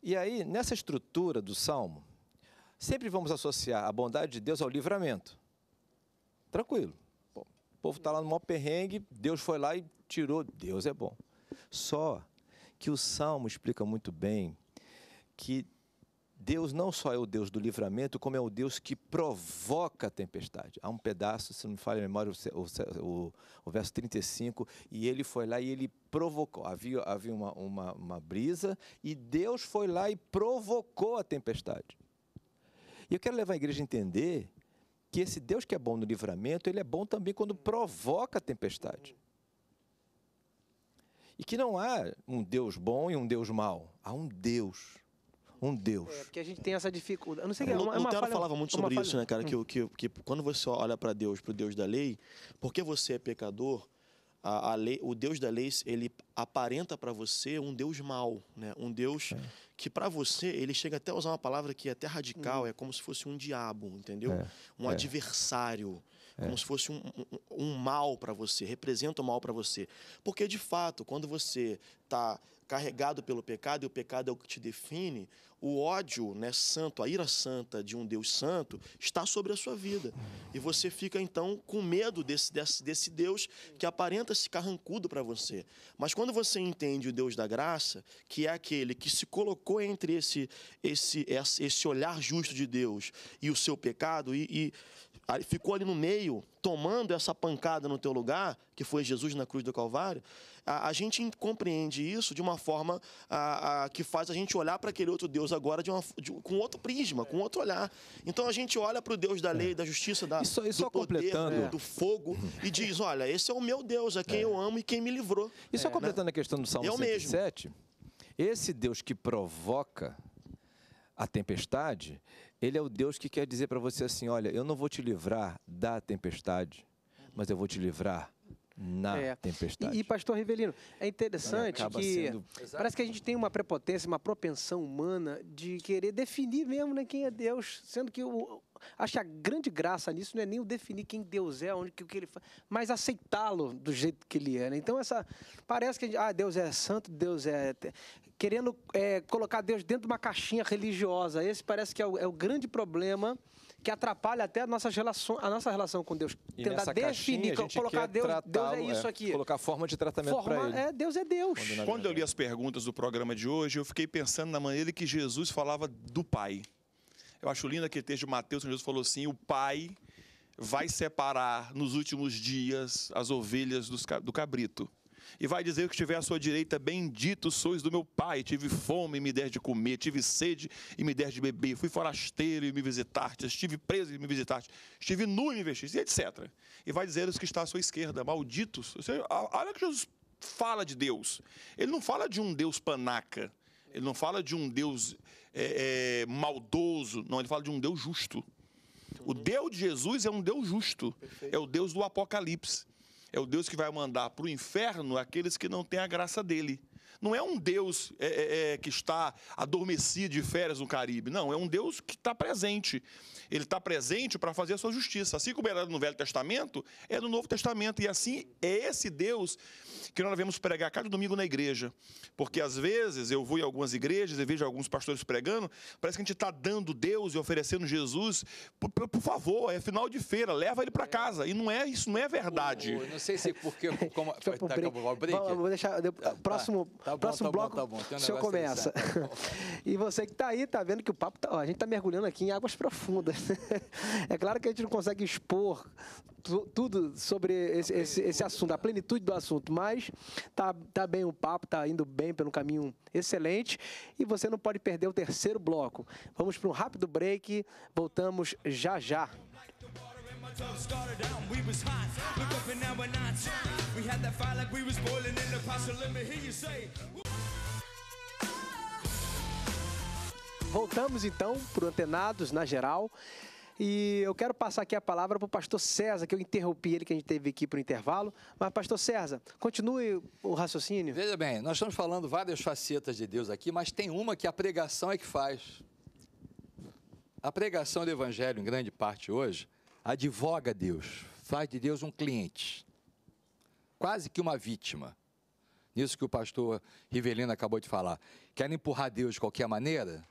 E aí, nessa estrutura do salmo, sempre vamos associar a bondade de Deus ao livramento. Tranquilo. Bom, o povo está lá no maior perrengue, Deus foi lá e tirou. Deus é bom. Só que o salmo explica muito bem que Deus não só é o Deus do livramento, como é o Deus que provoca a tempestade. Há um pedaço, se não me falha a memória, o, o, o verso 35, e ele foi lá e ele provocou. Havia, havia uma, uma, uma brisa e Deus foi lá e provocou a tempestade. E eu quero levar a igreja a entender que esse Deus que é bom no livramento, ele é bom também quando provoca a tempestade. E que não há um Deus bom e um Deus mau. Há um Deus um Deus. É, porque a gente tem essa dificuldade. Eu não sei é, que é uma, Lutero falha, falava muito é sobre isso, né, cara? Hum. Que, que, que quando você olha para Deus, para o Deus da lei, porque você é pecador, a, a lei, o Deus da lei, ele aparenta para você um Deus mau, né? Um Deus é. que para você, ele chega até a usar uma palavra que é até radical, hum. é como se fosse um diabo, entendeu? É. Um é. adversário, como é. se fosse um, um, um mal para você, representa o um mal para você. Porque de fato, quando você está carregado pelo pecado, e o pecado é o que te define, o ódio né, santo, a ira santa de um Deus santo está sobre a sua vida. E você fica então com medo desse, desse, desse Deus que aparenta se carrancudo para você. Mas quando você entende o Deus da graça, que é aquele que se colocou entre esse, esse, esse olhar justo de Deus e o seu pecado, e, e ficou ali no meio, tomando essa pancada no teu lugar, que foi Jesus na cruz do Calvário, a, a gente compreende isso de uma forma a, a, que faz a gente olhar para aquele outro Deus agora de uma, de, com outro prisma, com outro olhar. Então a gente olha para o Deus da lei, é. da justiça, da, isso, isso do poder, do, do, fogo, e diz: olha, esse é o meu Deus, é quem eu amo e quem me livrou. E só é, né? completando né? a questão do Salmo eu esse Deus que provoca a tempestade, ele é o Deus que quer dizer para você assim: olha, eu não vou te livrar da tempestade, mas eu vou te livrar na é. tempestade. E, e, pastor Rivelino, é interessante que sendo... parece que a gente tem uma prepotência, uma propensão humana de querer definir mesmo né, quem é Deus, sendo que o, acho que a grande graça nisso não é nem o definir quem Deus é, onde o que ele faz, mas aceitá-lo do jeito que ele é. Né? Então essa parece que gente, ah, Deus é santo, Deus é querendo é, colocar Deus dentro de uma caixinha religiosa. Esse parece que é o, é o grande problema que atrapalha até a nossa relação, a nossa relação com Deus. E Tentar definir, colocar Deus, Deus é, é. isso aqui. É, colocar forma de tratamento para ele. É, Deus é Deus. Quando, Quando eu li as perguntas do programa de hoje, eu fiquei pensando na maneira que Jesus falava do Pai. Eu acho lindo aquele texto de Mateus, onde Jesus falou assim: o Pai vai separar nos últimos dias as ovelhas do cabrito e vai dizer que estiver à sua direita, bendito sois do meu Pai, tive fome e me der de comer, tive sede e me der de beber, fui forasteiro e me visitaste, estive preso e me visitaste, estive nu e me vestiste, etc. E vai dizer os que está à sua esquerda, malditos. Seja, que Jesus fala de Deus, ele não fala de um Deus panaca, ele não fala de um Deus é, é, maldoso, não, ele fala de um Deus justo. O Deus de Jesus é um Deus justo, é o Deus do Apocalipse é o Deus que vai mandar para o inferno aqueles que não têm a graça dele. Não é um Deus é, é, é, que está adormecido de férias no Caribe. Não, é um Deus que está presente. Ele está presente para fazer a sua justiça. Assim como era no Velho Testamento, é no Novo Testamento. E assim é esse Deus que nós devemos pregar cada domingo na igreja. Porque às vezes eu vou em algumas igrejas e vejo alguns pastores pregando, parece que a gente está dando Deus e oferecendo Jesus. Por, por, por, favor, é final de feira, leva ele para é. casa. E não é isso, não é verdade. Uh, não sei se é porque. Como, foi tá, break. Acabou, break. vou deixar. Ah, tá. Próximo, ah, Tá bom, Próximo tá bloco, bom, tá bom. Tem um o senhor começa. e você que está aí, está vendo que o papo tá. Ó, a gente está mergulhando aqui em águas profundas. *laughs* é claro que a gente não consegue expor tudo sobre esse, esse, esse, assunto, a plenitude do assunto, mas tá, tá bem o papo, tá indo bem pelo caminho excelente. E você não pode perder o terceiro bloco. Vamos para um rápido break, voltamos já já. Voltamos então para Antenados na geral. E eu quero passar aqui a palavra para o pastor César, que eu interrompi ele, que a gente teve aqui para o intervalo. Mas, pastor César, continue o raciocínio. Veja bem, nós estamos falando várias facetas de Deus aqui, mas tem uma que a pregação é que faz. A pregação do Evangelho, em grande parte hoje, advoga Deus, faz de Deus um cliente, quase que uma vítima. Nisso que o pastor Rivelino acabou de falar. Querem empurrar Deus de qualquer maneira?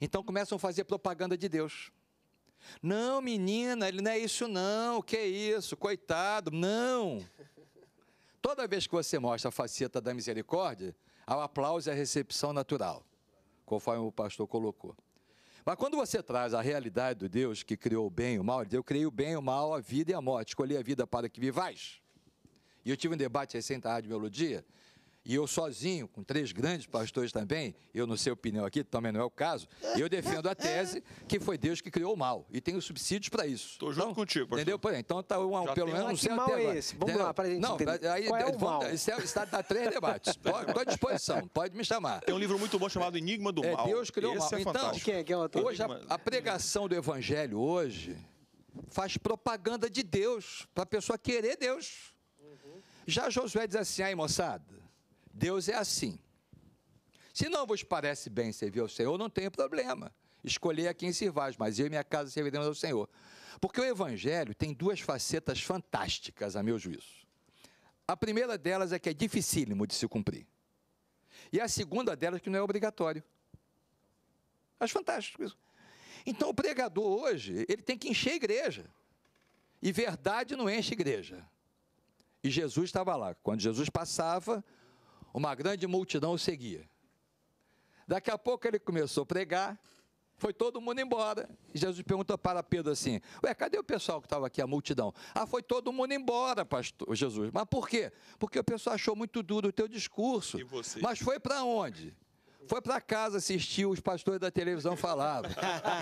Então começam a fazer propaganda de Deus. Não, menina, ele não é isso não, o que é isso, coitado, não. Toda vez que você mostra a faceta da misericórdia, há o aplauso e a recepção natural, conforme o pastor colocou. Mas quando você traz a realidade do Deus que criou o bem e o mal, ele diz, eu criei o bem, o mal, a vida e a morte, escolhi a vida para que vivais. E eu tive um debate recente na Rádio Melodia, e eu sozinho, com três grandes pastores também, eu não sei a opinião aqui, também não é o caso, eu defendo a tese que foi Deus que criou o mal e tenho subsídios para isso. Estou junto então, contigo, pastor. Entendeu? Então tá um, pelo menos um certo mal é esse? Vamos entendeu? lá para a gente não, entender. Aí, Qual é o mal? Isso é está a três debates. Estou à disposição, pode me chamar. Tem um livro muito bom chamado Enigma do é, Mal. Deus criou esse o mal. É então, quem é, quem é o hoje a, a pregação do evangelho hoje faz propaganda de Deus para a pessoa querer Deus. Uhum. Já Josué diz assim, aí moçada, Deus é assim. Se não vos parece bem servir ao Senhor, não tem problema. Escolher a quem servais, mas eu e minha casa serviremos ao Senhor. Porque o Evangelho tem duas facetas fantásticas, a meu juízo. A primeira delas é que é dificílimo de se cumprir. E a segunda delas é que não é obrigatório. Acho fantástico isso. Então o pregador hoje, ele tem que encher a igreja. E verdade não enche a igreja. E Jesus estava lá. Quando Jesus passava, uma grande multidão o seguia. Daqui a pouco ele começou a pregar, foi todo mundo embora. Jesus perguntou para Pedro assim: Ué, cadê o pessoal que estava aqui, a multidão? Ah, foi todo mundo embora, pastor Jesus. Mas por quê? Porque o pessoal achou muito duro o teu discurso. E você? Mas foi para onde? foi para casa assistir os pastores da televisão falavam.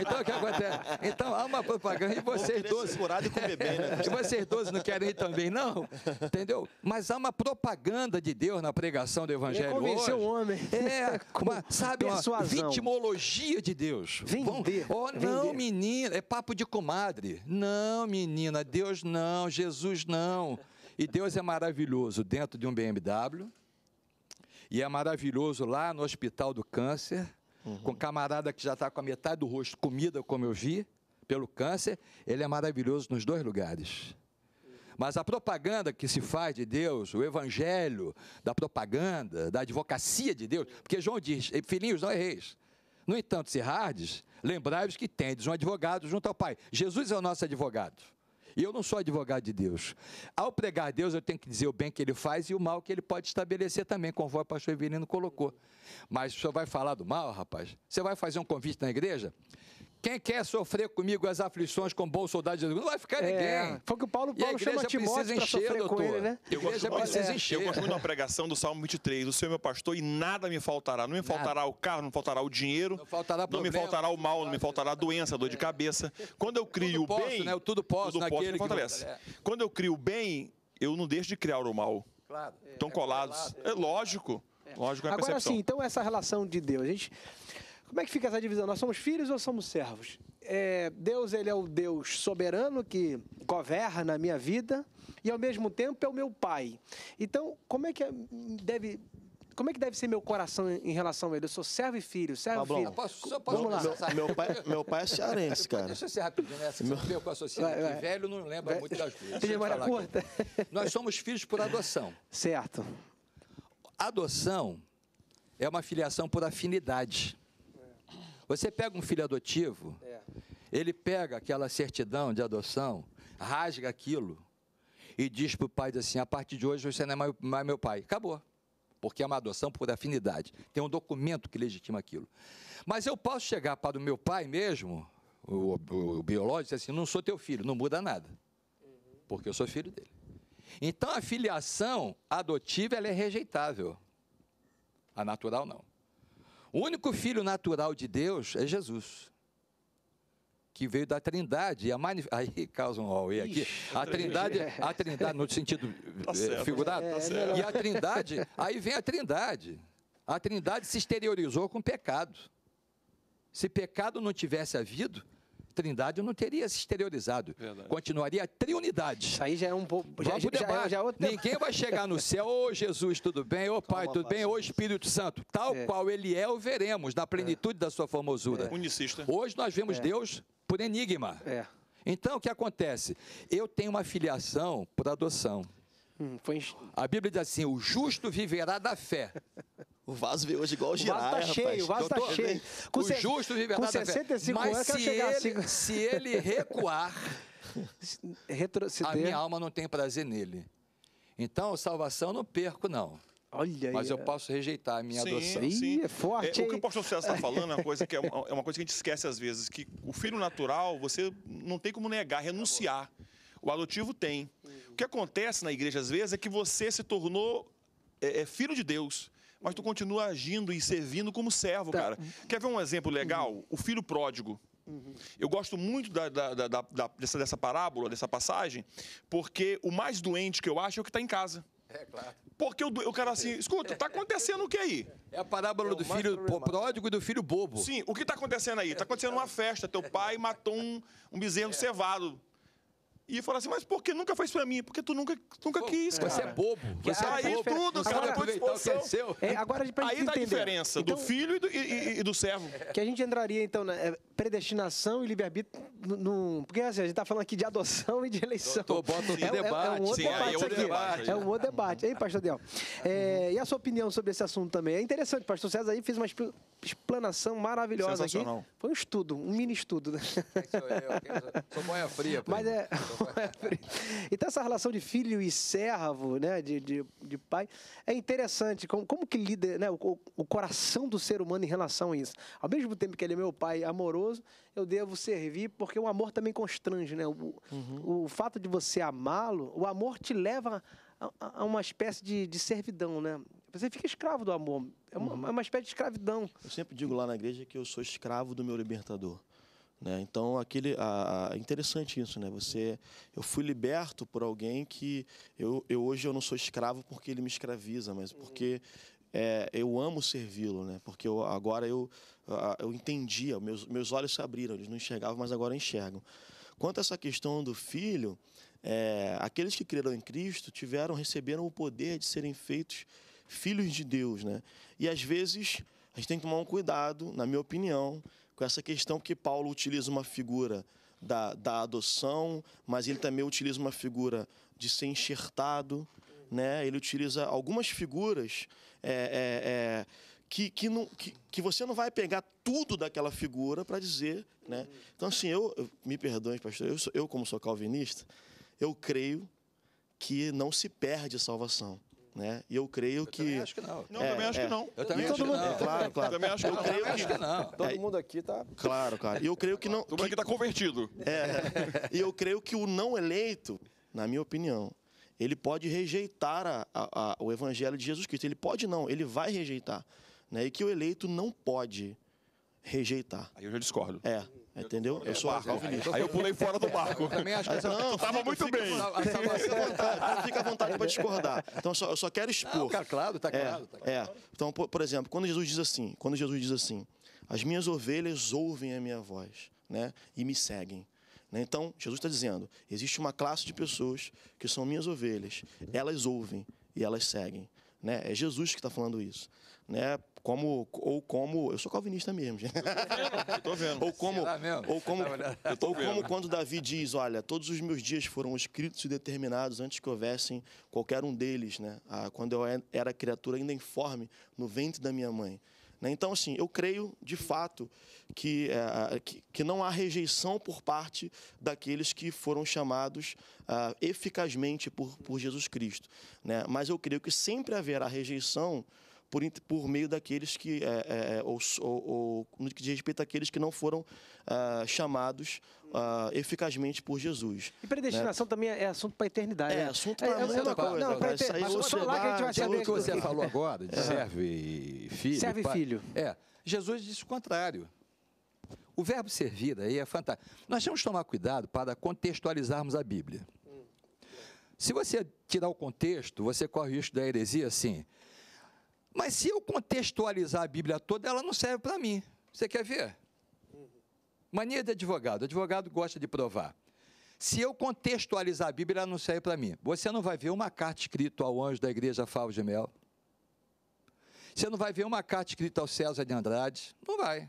Então, o que acontece? Então, há uma propaganda e vocês dois... com bebê, né? e vocês dois não querem ir também, não? Entendeu? Mas há uma propaganda de Deus na pregação do Evangelho convenceu hoje. o homem. É, uma, *laughs* sabe, a uma vitimologia de Deus. Vender. oh, não, Vender. menina, é papo de comadre. Não, menina, Deus não, Jesus não. E Deus é maravilhoso dentro de um BMW, e é maravilhoso lá no Hospital do Câncer, uhum. com camarada que já está com a metade do rosto comida, como eu vi, pelo câncer. Ele é maravilhoso nos dois lugares. Mas a propaganda que se faz de Deus, o evangelho da propaganda, da advocacia de Deus, porque João diz: Filhinhos, não reis. No entanto, se hardes, lembrai-vos que tendes um advogado junto ao Pai. Jesus é o nosso advogado. E eu não sou advogado de Deus. Ao pregar Deus, eu tenho que dizer o bem que ele faz e o mal que ele pode estabelecer também, conforme o pastor Evelino colocou. Mas o senhor vai falar do mal, rapaz? Você vai fazer um convite na igreja? Quem quer sofrer comigo as aflições com bom soldado de Jesus? Não vai ficar é, ninguém. É, foi que o Paulo, Paulo chama Timóteo para sofrer doutor. com ele, né? Eu gosto, precisa é. encher. eu gosto muito da pregação do Salmo 23. O Senhor é meu pastor e nada me faltará. Não me faltará nada. o carro, não faltará o dinheiro. Não, faltará não me faltará o mal, não me faltará a doença, a dor de é. cabeça. Quando eu crio o bem... Posso, né? Eu tudo posso tudo naquele posso, fortalece. É. Quando eu crio o bem, eu não deixo de criar o mal. Claro. Estão colados. É, lógico. Lógico, é a Agora sim, então essa relação de Deus. A gente... Como é que fica essa divisão? Nós somos filhos ou somos servos? É, Deus, ele é o Deus soberano que governa a minha vida e ao mesmo tempo é o meu pai. Então, como é que é, deve como é que deve ser meu coração em relação a ele? Eu sou servo e filho, servo e filho. Posso, só posso Vamos lá. Meu, meu, pai, meu pai é cearense, cara. Deixa eu ser rapidinho, né? Você meu... com a sociedade. Vai, vai. Velho não lembra vai. muito das coisas. memória curta. Nós somos filhos por adoção. Certo. Adoção é uma filiação por afinidade. Você pega um filho adotivo, é. ele pega aquela certidão de adoção, rasga aquilo e diz para o pai assim: a partir de hoje você não é mais meu pai. Acabou. Porque é uma adoção por afinidade. Tem um documento que legitima aquilo. Mas eu posso chegar para o meu pai mesmo, o, o, o biológico, e dizer assim: não sou teu filho, não muda nada. Uhum. Porque eu sou filho dele. Então a filiação adotiva ela é rejeitável. A natural não. O único filho natural de Deus é Jesus, que veio da Trindade. E a manif... *laughs* Aí causa um Huawei aqui. A Trindade, a Trindade no sentido *laughs* tá eh, certo, figurado. Tá é, e a Trindade, aí vem a Trindade. A Trindade se exteriorizou com pecado. Se pecado não tivesse havido, trindade não teria se exteriorizado. Verdade. Continuaria a triunidade. Isso aí já é um pouco. Vamos já, já, já, é outro... Ninguém vai chegar no céu, ô oh, Jesus, tudo bem, ô oh, Pai, tudo bem, ô oh, Espírito Santo. Tal é. qual ele é, o veremos, na plenitude é. da sua formosura. É. Unicista. Hoje nós vemos é. Deus por enigma. É. Então, o que acontece? Eu tenho uma filiação por adoção. Hum, foi... A Bíblia diz assim: o justo viverá da fé. *laughs* O vaso veio hoje igual o Giraia, tá O vaso tá cheio, rapaz. o vaso tá cheio. Com o se... justo vive com 65 Mas anos, se ele, se ele recuar, *laughs* retroceder. A minha alma não tem prazer nele. Então, salvação não perco, não. Olha mas eu é. posso rejeitar a minha sim, adoção. Sim, é forte. É, o que o pastor César está *laughs* falando é uma, coisa que é, uma, é uma coisa que a gente esquece às vezes, que o filho natural, você não tem como negar, renunciar. O adotivo tem. O que acontece na igreja às vezes é que você se tornou é, é filho de Deus mas tu continua agindo e servindo como servo, tá. cara. Quer ver um exemplo legal? Uhum. O filho pródigo. Uhum. Eu gosto muito da, da, da, dessa, dessa parábola, dessa passagem, porque o mais doente que eu acho é o que está em casa. É, claro. Porque o, o cara assim, escuta, tá acontecendo o que aí? É a parábola é do filho pródigo e do filho bobo. Sim, o que tá acontecendo aí? Tá acontecendo uma festa, teu pai matou um, um bezerro é. cevado e falar assim, mas por que nunca fez pra mim? Porque tu nunca, nunca Pô, quis, cara. Você é bobo. Você aí é bobo. tudo, cara, agora, depois é seu. É, agora, pra aí dá a diferença então, do filho e do, e, e, do, servo. Que a gente entraria, então, na né, é, predestinação e livre-arbítrio num... Porque, assim, a gente tá falando aqui de adoção e de eleição. Tô, bota é, é debate. É, um outro Sim, debate, é né? outro debate. É um uhum. outro debate. Aí, pastor Del? É, e a sua opinião sobre esse assunto também? É interessante, pastor César aí fez uma explanação maravilhosa aqui. Foi um estudo, um mini estudo. Né? É, sou eu, sou, fria. Mas é então, essa relação de filho e servo, né, de, de, de pai, é interessante. Como, como que lida né, o, o, coração do ser humano em relação a isso? Ao mesmo tempo que ele é meu pai amoroso, eu devo servir, porque o amor também constrange. Né? O, uhum. o fato de você amá-lo, o amor te leva a, a uma espécie de, de servidão, né? Você fica escravo do amor. É uma, uhum. é uma espécie de escravidão. Eu sempre digo lá na igreja que eu sou escravo do meu libertador. Né? Então, aquele, a, a, é interessante isso, né? Você, eu fui liberto por alguém que eu, eu hoje eu não sou escravo porque ele me escraviza, mas uhum. porque é, eu amo servi-lo, né? Porque eu, agora eu, eu entendia, meus, meus olhos se abriram, eles não enxergavam, mas agora enxergam. Quanto a essa questão do filho, é, aqueles que creram em Cristo tiveram, receberam o poder de serem feitos filhos de Deus, né? E às vezes a gente tem que tomar um cuidado, na minha opinião, com essa questão que Paulo utiliza uma figura da, da adoção, mas ele também utiliza uma figura de ser enxertado. Né? Ele utiliza algumas figuras é, é, é, que, que, não, que, que, você não vai pegar tudo daquela figura para dizer. Né? Então, assim, eu, eu me perdoe, pastor, eu, sou, eu, como sou calvinista, eu creio que não se perde salvação né? E eu creio eu que. Também acho que não. Não, é, também acho que é. não. Eu também acho que não. claro, claro. Eu também acho que, não. Creio que... não. Todo mundo aqui tá. Claro, cara. E eu creio que não. Todo mundo aqui tá convertido. É. E eu creio que o não eleito, na minha opinião, ele pode rejeitar a, a, a, o evangelho de Jesus Cristo. Ele pode não, ele vai rejeitar. Né? E que o eleito não pode rejeitar. Aí eu já discordo. É. É, entendeu? Eu sou é, alvinista. Aí eu pulei fora do barco. Eu também acho que essa... Não, estava muito bem. Fica, fica à vontade, fica à vontade para discordar. Então, eu só, eu só quero expor. Não, cara, tá claro, tá é, claro. Tá é, tá claro. É. Então, por, por, exemplo, quando Jesus diz assim, quando Jesus diz assim, as minhas ovelhas ouvem a minha voz, né, e me seguem. Né? Então, Jesus está dizendo, existe uma classe de pessoas que são minhas ovelhas, elas ouvem e elas seguem. Né? É Jesus que está falando isso né? Como, ou como. Eu sou calvinista mesmo, gente. Eu tô vendo. ou como. Ou como, tá eu tô ou vendo. como quando Davi diz: Olha, todos os meus dias foram escritos e determinados antes que houvessem qualquer um deles, né? Ah, quando eu era criatura ainda informe no ventre da minha mãe. Né? Então, assim, eu creio de fato que, é, que, que, não há rejeição por parte daqueles que foram chamados uh, eficazmente por, por Jesus Cristo. Né? Mas eu creio que sempre haverá rejeição por, por meio daqueles que, é, é, é ou, ou, no que diz respeito àqueles que não foram ah, chamados ah, eficazmente por Jesus. E predestinação né? também é assunto para a eternidade. É, né? assunto para é, é, muita coisa. Não, para né? é lá que a gente vai O que você falou *laughs* agora, de serve e filho. Serve pai, filho. É, Jesus disse o contrário. O verbo servir aí é fantástico. Nós temos que tomar cuidado para contextualizarmos a Bíblia. Se você tirar o contexto, você corre o risco da heresia assim. Mas se eu contextualizar a Bíblia toda, ela não serve para mim. Você quer ver? Mania de advogado. advogado gosta de provar. Se eu contextualizar a Bíblia, ela não serve para mim. Você não vai ver uma carta escrita ao anjo da igreja Fábio de Mel. Você não vai ver uma carta escrita ao César de Andrade. Não vai.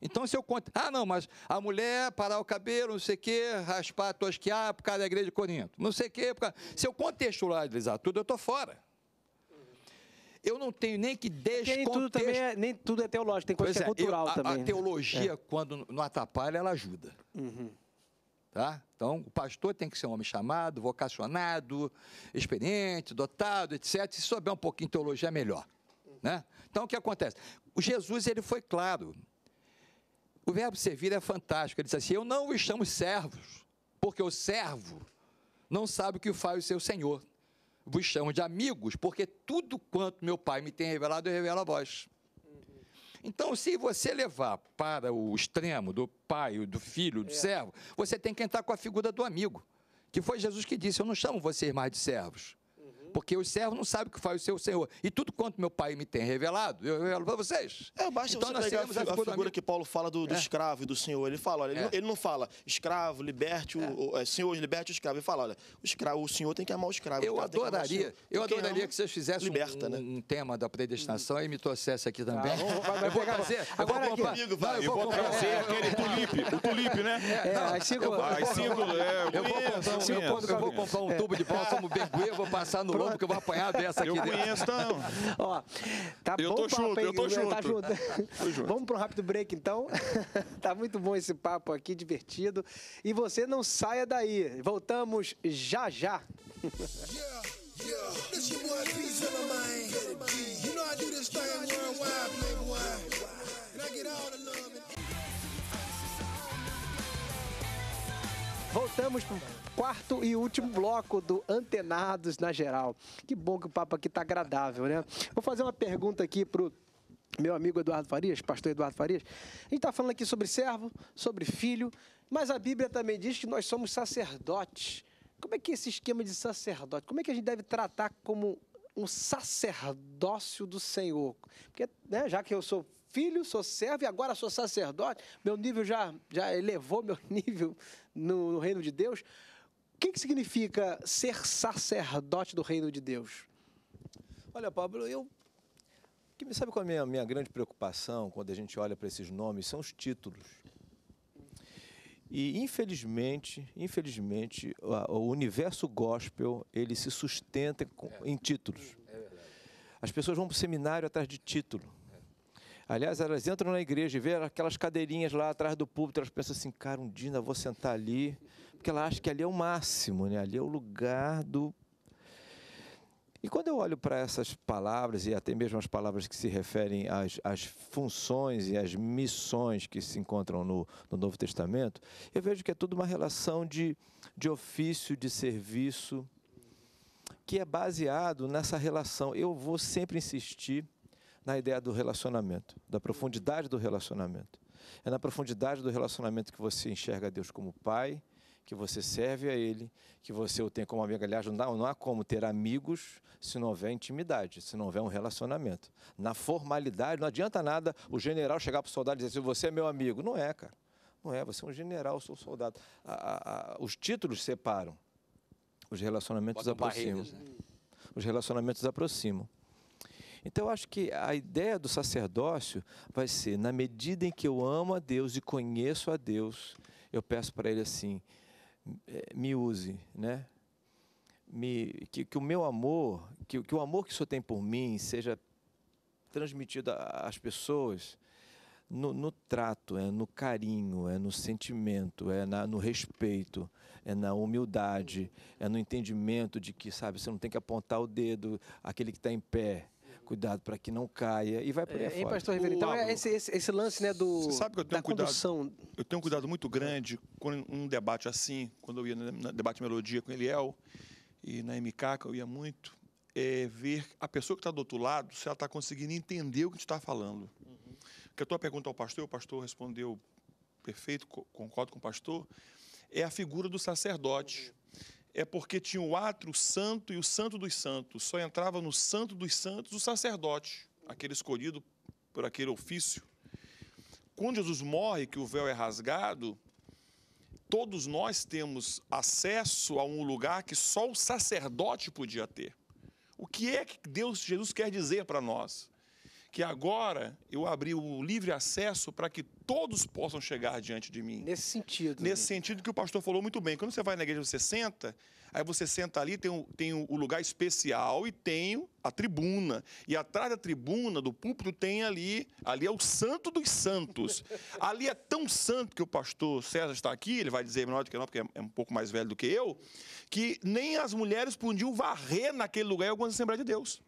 Então, se eu conto, ah, não, mas a mulher parar o cabelo, não sei o quê, raspar, tosquear por causa da igreja de Corinto, não sei o quê. Por causa... Se eu contextualizar tudo, eu estou fora eu não tenho nem que descontexto... É nem tudo, é, nem tudo é teológico, tem coisa que é, é cultural eu, a, também. A né? teologia, é. quando não atrapalha, ela ajuda. Uhum. Tá? Então, o pastor tem que ser um homem chamado, vocacionado, experiente, dotado, etc. Se souber um pouquinho de teologia, é melhor. Né? Então, o que acontece? O Jesus ele foi claro. O verbo servir é fantástico. Ele diz assim: Eu não estamos chamo servos, porque o servo não sabe o que faz o seu senhor vos chamo de amigos, porque tudo quanto meu Pai me tem revelado, eu revelo a vós. Então, se você levar para o extremo do pai, do filho, do é. servo, você tem que entrar com a figura do amigo, que foi Jesus que disse: Eu não chamo vocês mais de servos, porque os servos não sabem o que faz o seu senhor. E tudo quanto meu pai me tem revelado, eu revelo para vocês. É, basta então, você pegar a, a, figura amigo. que Paulo fala do, do é. escravo e do senhor. Ele fala, olha, ele, é. não, ele não fala escravo, liberte o, é. é senhor, liberte o escravo. Ele fala, olha, o, escravo, o senhor tem que amar o escravo. Eu adoraria, eu é adoraria ama, que vocês fizessem liberta, um, né? um, tema da predestinação e me trouxesse aqui também. Ah, eu vou trazer. Agora, eu Comigo, eu, vou trazer é, aquele tulipe, o tulipe, né? É, as cinco... As cinco, é, eu vou comprar um tubo de pau, bálsamo berguê, vou passar no porque eu vou apanhar dessa aqui. Eu né? conheço, então. *laughs* Ó, tá eu bom tô papo, junto, aí, eu tô junto. Tá junto. *laughs* Vamos para um rápido break, então. *laughs* tá muito bom esse papo aqui, divertido. E você não saia daí. Voltamos já já. Voltamos para quarto e último bloco do Antenados na Geral. Que bom que o papo aqui tá agradável, né? Vou fazer uma pergunta aqui pro meu amigo Eduardo Farias, pastor Eduardo Farias. A gente está falando aqui sobre servo, sobre filho, mas a Bíblia também diz que nós somos sacerdotes. Como é que é esse esquema de sacerdote? Como é que a gente deve tratar como um sacerdócio do Senhor? Porque, né, já que eu sou filho, sou servo e agora sou sacerdote, meu nível já, já elevou meu *laughs* nível no, no reino de Deus que, que significa ser sacerdote do reino de Deus? Olha, Pablo, eu que sabe qual é a minha, minha grande preocupação quando a gente olha para esses nomes são os títulos. E infelizmente, infelizmente, o universo gospel ele se sustenta é. em títulos. É As pessoas vão para o seminário atrás de título. Aliás, elas entram na igreja e vê aquelas cadeirinhas lá atrás do púlpito, elas pensam assim, cara, um dia eu vou sentar ali, porque ela acha que ali é o máximo, né? ali é o lugar do. E quando eu olho para essas palavras, e até mesmo as palavras que se referem às, às funções e às missões que se encontram no, no Novo Testamento, eu vejo que é tudo uma relação de, de ofício, de serviço, que é baseado nessa relação. Eu vou sempre insistir na ideia do relacionamento, da profundidade do relacionamento. É na profundidade do relacionamento que você enxerga Deus como Pai, que você serve a Ele, que você o tem como amigo. Aliás, não, dá, não há como ter amigos se não houver intimidade, se não houver um relacionamento. Na formalidade, não adianta nada o general chegar para o soldado e dizer assim, você é meu amigo. Não é, cara. Não é, você é um general, eu sou um soldado. A, a, os títulos separam, os relacionamentos aproximam. Né? Os relacionamentos aproximam. Então, eu acho que a ideia do sacerdócio vai ser: na medida em que eu amo a Deus e conheço a Deus, eu peço para Ele assim, é, me use, né? Me, que, que o meu amor, que, que o amor que o Senhor tem por mim seja transmitido às pessoas no, no trato, é no carinho, é no sentimento, é na, no respeito, é na humildade, é no entendimento de que, sabe, você não tem que apontar o dedo àquele que está em pé, cuidado para que não caia e vai por é, fora. pastor Então, é esse, esse, esse, lance né, do, Você sabe que eu tenho da um cuidado, condução. Eu tenho um cuidado muito grande com um debate assim, quando eu ia no debate Melodia com Eliel e na MK, que eu ia muito, é ver a pessoa que está do outro lado, se ela está conseguindo entender o que a gente está falando. Uhum. Porque a tua pergunta ao pastor, o pastor respondeu perfeito, concordo com o pastor, é a figura do sacerdote. Uhum é porque tinha o átrio santo e o santo dos santos. Só entrava no santo dos santos o sacerdote, aquele escolhido por aquele ofício. Quando Jesus morre, que o véu é rasgado, todos nós temos acesso a um lugar que só o sacerdote podia ter. O que é que Deus, Jesus quer dizer para nós? que agora eu abri o livre acesso para que todos possam chegar diante de mim. Nesse sentido. Né? Nesse né? sentido que o pastor falou muito bem. Quando você vai na igreja, você senta, aí você senta ali, tem o, tem o lugar especial e tem a tribuna. E atrás da tribuna, do púlpito, tem ali, ali é o santo dos santos. *laughs* ali é tão santo que o pastor César está aqui, ele vai dizer menor do que não, porque é, é um pouco mais velho do que eu, que nem as mulheres podiam varrer naquele lugar algumas Assembleia de Deus.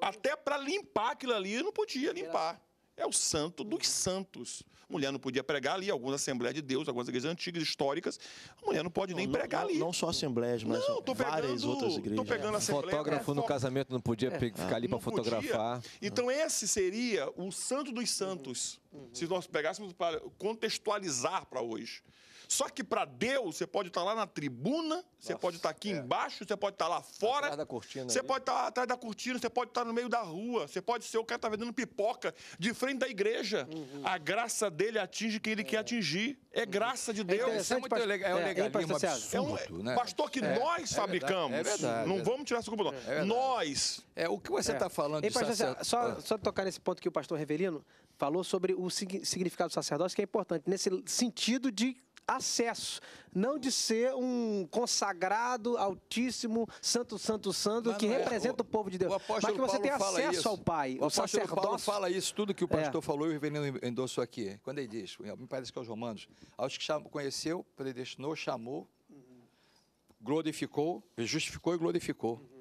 Até para limpar aquilo ali, não podia limpar. Assim. É o santo dos uhum. santos. Mulher não podia pregar ali, algumas Assembleias de Deus, algumas igrejas antigas, históricas. A mulher não pode nem não, pregar não, ali. Não só Assembleias, mas pegando, várias outras igrejas. Tô pegando é. Fotógrafo é, no casamento não podia é. ficar ali ah, para fotografar. Podia. Então esse seria o santo dos uhum. santos. Se nós pegássemos para contextualizar para hoje. Só que para Deus, você pode estar tá lá na tribuna, Nossa, você pode estar tá aqui é. embaixo, você pode estar tá lá fora. Atrás da cortina. Você ali. pode estar atrás da cortina, você pode estar no meio da rua, você pode ser o cara que está vendendo pipoca de frente da igreja. Uhum. A graça dele atinge quem ele é. quer atingir. É uhum. graça de é Deus. É, é muito legal. É, um é, legalismo absurdo, é um, né? Pastor que é. nós fabricamos. Verdade, não vamos tirar essa culpa, não. nós é, o que você está é. Tá falando Ei, de pastor, sacer... só, ah. só tocar nesse ponto que o pastor Revelino falou sobre o significado do sacerdócio, que é importante, nesse sentido de acesso, não de ser um consagrado, altíssimo, santo, santo, santo, mas que é, representa o, o, povo de Deus, mas que você tenha tem acesso isso. ao Pai. O, o apóstolo sacerdócio. Paulo fala isso, tudo que o pastor é. falou e o reverendo endossou aqui. Quando ele diz, me parece que é os romanos, aos que chamou, conheceu, predestinou, chamou, glorificou, justificou e glorificou. Uhum.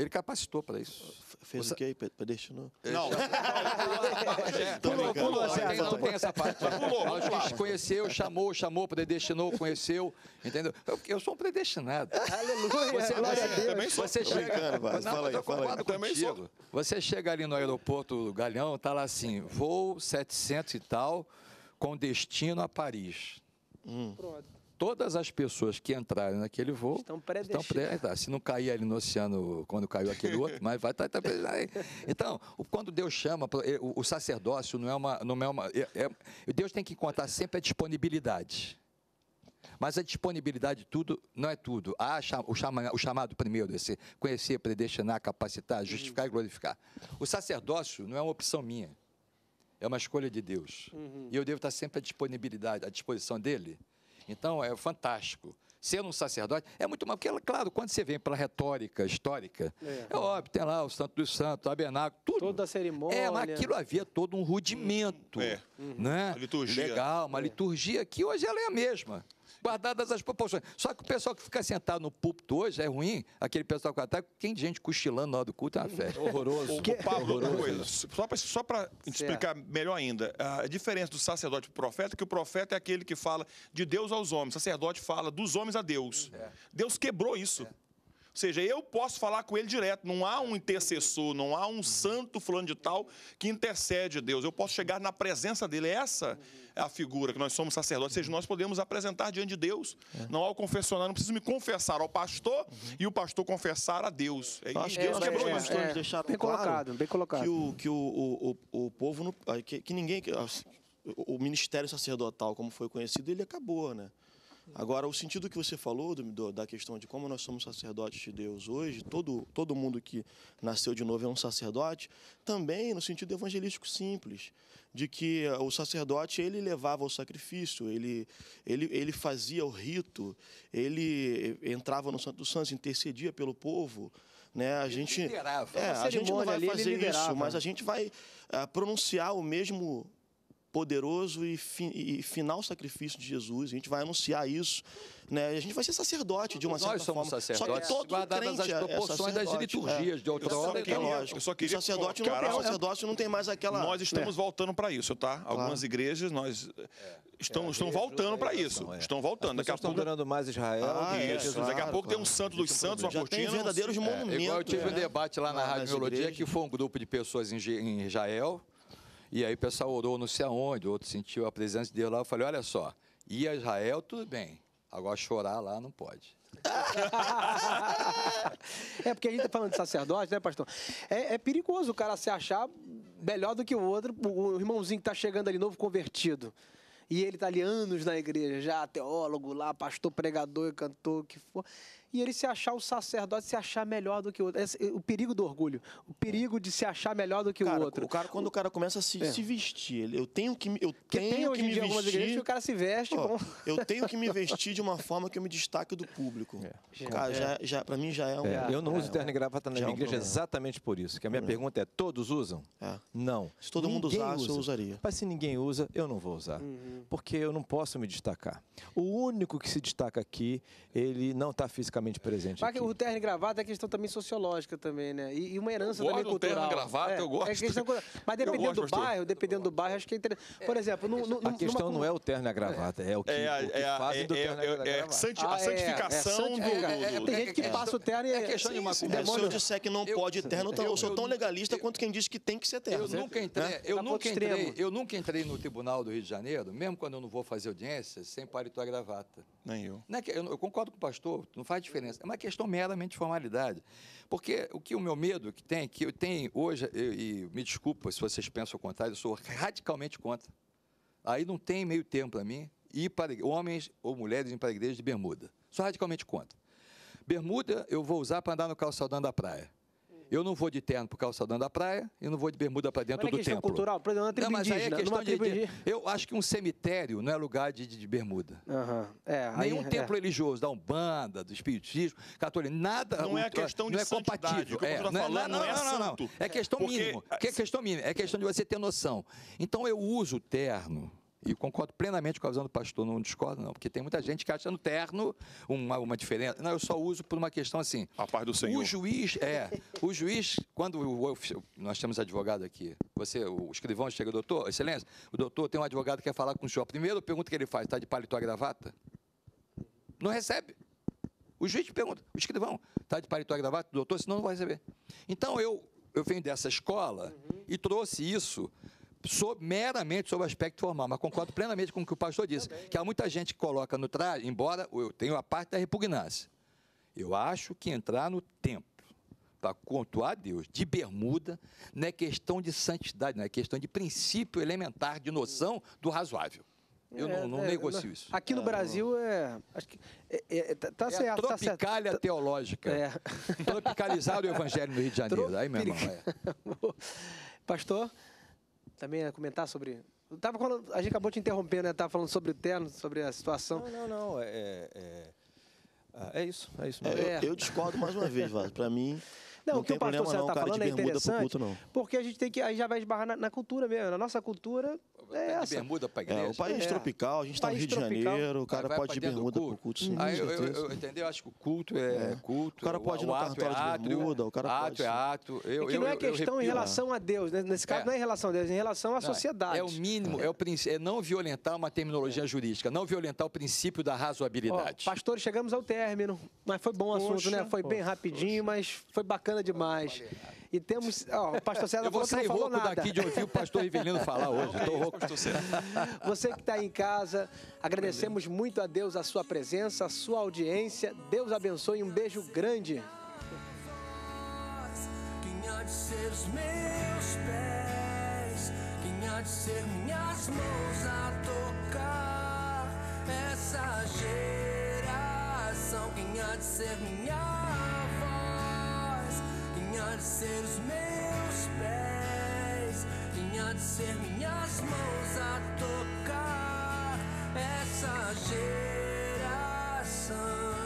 Ele capacitou para isso. Fez Você... o quê? Predestinou? Não. *laughs* Pulou, pulou. Não tem essa parte. Pulou, pulou. Conheceu, chamou, chamou, predestinou, conheceu. Entendeu? Eu sou um predestinado. Aleluia. Você, glória você, também sou. Você chega... Não, fala aí, fala aí. Eu Também sou. Você chega ali no aeroporto do Galhão, tá lá assim, voo 700 e tal, com destino a Paris. Hum. Pronto todas as pessoas que entrarem naquele voo estão predestinadas. Estão é, tá, pre... Se não cair ali no oceano quando caiu aquele outro, mas vai estar. Tá, tá, tá então, quando Deus chama, é, o sacerdócio não é uma. Não é uma é, é, Deus tem que contar sempre a disponibilidade. Mas a disponibilidade de tudo não é tudo. Há o, chama, o chamado primeiro, esse conhecer, predestinar, capacitar, justificar uhum. e glorificar. O sacerdócio não é uma opção minha. É uma escolha de Deus. Uhum. E eu devo estar sempre à disponibilidade, à disposição dele então, é fantástico. ser um sacerdote, é muito mal, Porque, claro, quando você vem para a retórica histórica, é. é. óbvio, tem lá o Santo dos Santos, o Abenaco, tudo. Toda a cerimônia. É, mas aquilo havia todo um rudimento. Hum, é. Né? Uma liturgia. Legal, uma é. liturgia que hoje ela é a mesma guardadas as proporções. Só que o pessoal que fica sentado no púlpito hoje é ruim, aquele pessoal que ataca, quem de gente cochilando na hora do culto é uma festa. *laughs* Horroroso. O, que... o Pablo, Horroroso. Coisa, só para só explicar melhor ainda, a diferença do sacerdote para o profeta é que o profeta é aquele que fala de Deus aos homens, o sacerdote fala dos homens a Deus. É. Deus quebrou isso. É. Ou seja, eu posso falar com ele direto. Não há um intercessor, não há um uhum. santo fulano de tal que intercede a Deus. Eu posso chegar na presença dele. Essa é a figura que nós somos sacerdotes. Ou seja, uhum. nós podemos apresentar diante de Deus. É. Não ao confessionário, não preciso me confessar ao pastor uhum. e o pastor confessar a Deus. É isso que Deus quebrou é, isso. É, bem claro colocado, bem colocado. Que o, que o, o, o povo, que, que ninguém, ah, o ministério sacerdotal, como foi conhecido, ele acabou, né? Agora, o sentido que você falou do, do, da questão de como nós somos sacerdotes de Deus hoje, todo, todo mundo que nasceu de novo é um sacerdote, também no sentido evangelístico simples, de que eh, o sacerdote ele levava o sacrifício, ele, ele, ele fazia o rito, ele eh, entrava no Santo Santos, intercedia pelo povo. Né? A, ele gente, É, a gente não vai ali, fazer isso, mas a gente vai eh, pronunciar o mesmo poderoso e, fi, e, final sacrifício de Jesus. A gente vai anunciar isso, né? A gente vai ser sacerdote de uma Nós certa Nós somos forma. Sacerdotes, Só que todo crente as é, é proporções é das liturgias é. de outrora. Eu, é lógico. só queria o sacerdote, colocar, não, tem, sacerdote não tem mais aquela Nós estamos né? voltando para isso, tá? Claro. Algumas igrejas nós eh, é, estamos estão voltando para isso. Estão voltando. Daqui a pouco estão durando mais Israel. Ah, isso. Claro, Daqui a pouco claro. tem um santo dos santos, uma cortina. Tem verdadeiros monumentos. Igual eu tive um né, debate lá na Rádio Melodia que foi um grupo de pessoas em Israel e aí o pessoal orou não sei aonde, outro sentiu a presença de Deus lá. Eu falei, olha só, ir a Israel, tudo bem. Agora chorar lá não pode. *laughs* é porque a gente tá falando de sacerdote, né, pastor? É, é, perigoso o cara se achar melhor do que o outro, o irmãozinho que tá chegando ali novo convertido. E ele tá ali anos na igreja, já teólogo lá, pastor, pregador, cantor, o que for e ele se achar o sacerdote, se achar melhor do que o outro. Esse, o perigo do orgulho, o perigo de se achar melhor do que cara, o outro. O cara, quando o cara começa a se, é. se vestir, ele, eu tenho que, eu tenho tem, que me vestir. que o cara se veste Pô, Eu tenho que me *laughs* vestir de uma forma que eu me destaque do público. É. Cara, é. já, já, pra mim já é um. É. Eu não é, uso terno e gravata na é minha igreja problema. exatamente por isso. Que a minha pergunta é: todos usam? É. Não. Se todo ninguém mundo usasse, usa. eu usaria. Mas se ninguém usa, eu não vou usar. Uhum. Porque eu não posso me destacar. O único que se destaca aqui, ele não está fisicamente fisicamente presente. Mas aqui. o terno e gravata é questão também sociológica também, né? E, e uma herança eu também gosto cultural. Terno e gravata, é, eu gosto. É questão, mas dependendo gosto, do bairro, dependendo do bairro, acho que é interessante. Por exemplo, no, no, a questão numa... não é o terno e a gravata, é o que, é, que é fazem do é- terno e a gravata. a santificação do. Tem gente que é, passa o terno e. É questão de uma Se eu disser que não pode terno, eu sou tão legalista quanto quem diz que tem que ser terno. Eu nunca entrei, eu nunca entrei, eu nunca entrei no Tribunal do Rio de Janeiro, mesmo quando eu não vou fazer audiência, sem paletó e gravata. Nem eu. eu. eu. concordo com o pastor, não faz diferença. É uma questão meramente de formalidade. Porque o que o meu medo que tem, que eu tenho hoje, e, e me desculpa se vocês pensam ao contrário, eu sou radicalmente contra. Aí não tem meio tempo para mim ir para homens ou mulheres em para igreja de bermuda. Sou radicalmente contra. Bermuda eu vou usar para andar no calçadão da praia. Eu não vou de terno para o calçadão da praia e não vou de bermuda para dentro mas é do templo. cultural, por exemplo, é não, mas aí é né? questão de, de, Eu acho que um cemitério não é lugar de, de bermuda. Uhum. É, Nenhum aí, é. templo é. religioso, da Umbanda, do Espiritismo, católico, nada. Não é questão de é não é compatível. não, não, não, é não, não, É questão mínima. Que é questão mínima. É questão de você ter noção. Então eu uso o terno e concordo plenamente com a visão do pastor, não discordo, não, porque tem muita gente que acha no terno uma, uma diferença. Não, eu só uso por uma questão assim. A paz do Senhor. O juiz, é. O juiz, quando o, nós temos advogado aqui, você, o escrivão chega, doutor, excelência, o doutor tem um advogado que quer falar com o senhor. Primeiro pergunta que ele faz, está de paletó e gravata? Não recebe. O juiz pergunta, o escrivão, está de paletó e gravata, doutor, senão não vai receber. Então eu, eu venho dessa escola uhum. e trouxe isso sob meramente sobre o aspecto formal, mas concordo plenamente com o que o pastor disse, que há muita gente que coloca no traje, embora eu tenha a parte da repugnância. Eu acho que entrar no templo para contuar Deus de bermuda não é questão de santidade, não é questão de princípio elementar, de noção do razoável. Eu é, não, não é, negocio isso. Aqui no ah, Brasil é. Acho que. É, é, é tá, tá, é certo. tá certo. Tá- teológica. É. Tropicalizar o evangelho no Rio de Janeiro. Tropic... Aí irmão. *laughs* Pastor também a comentar sobre. tava falando, a gente acabou te interrompendo, né? Tava falando sobre o terno, sobre a situação. Não, não, não. É, é, é, ah, é isso, é isso. É, eu, eu, discordo mais uma vez, Vaz. Para mim, não, não o que o pastor Célio está falando é interessante. Culto, não. Porque a gente tem que. Aí já vai esbarrar na, na cultura mesmo. Na nossa cultura é essa. bermuda para igreja. É, o país é. tropical, a gente está no Rio de Janeiro, o cara vai, vai pode ir de bermuda para o culto, sim. Ah, eu, eu, eu, entendeu? Acho que o culto é, é. culto. O cara é pode o, ir no cartório é de bermuda, o cara ato é pode. é ato. Eu, é que não é questão em relação a Deus. Né? Nesse caso, não é em relação a Deus, é em relação à sociedade. É o mínimo, é, o, é não violentar uma terminologia jurídica, não violentar o princípio da razoabilidade. Pastor, chegamos ao término. Mas foi bom o assunto, né? Foi bem rapidinho, mas foi bacana bacana demais. E temos. Ó, o pastor César *laughs* Eu vou sair rouco nada. daqui de ouvir o pastor Rivelino falar hoje. Estou rouco. Você que está em casa, agradecemos muito a Deus a sua presença, a sua audiência. Deus abençoe. Um beijo grande. Quem há de ser os meus pés? Quem há de ser minhas mãos a tocar? Essa geração, quem há de ser minha tinha de ser os meus pés, tinha de ser minhas mãos a tocar essa geração.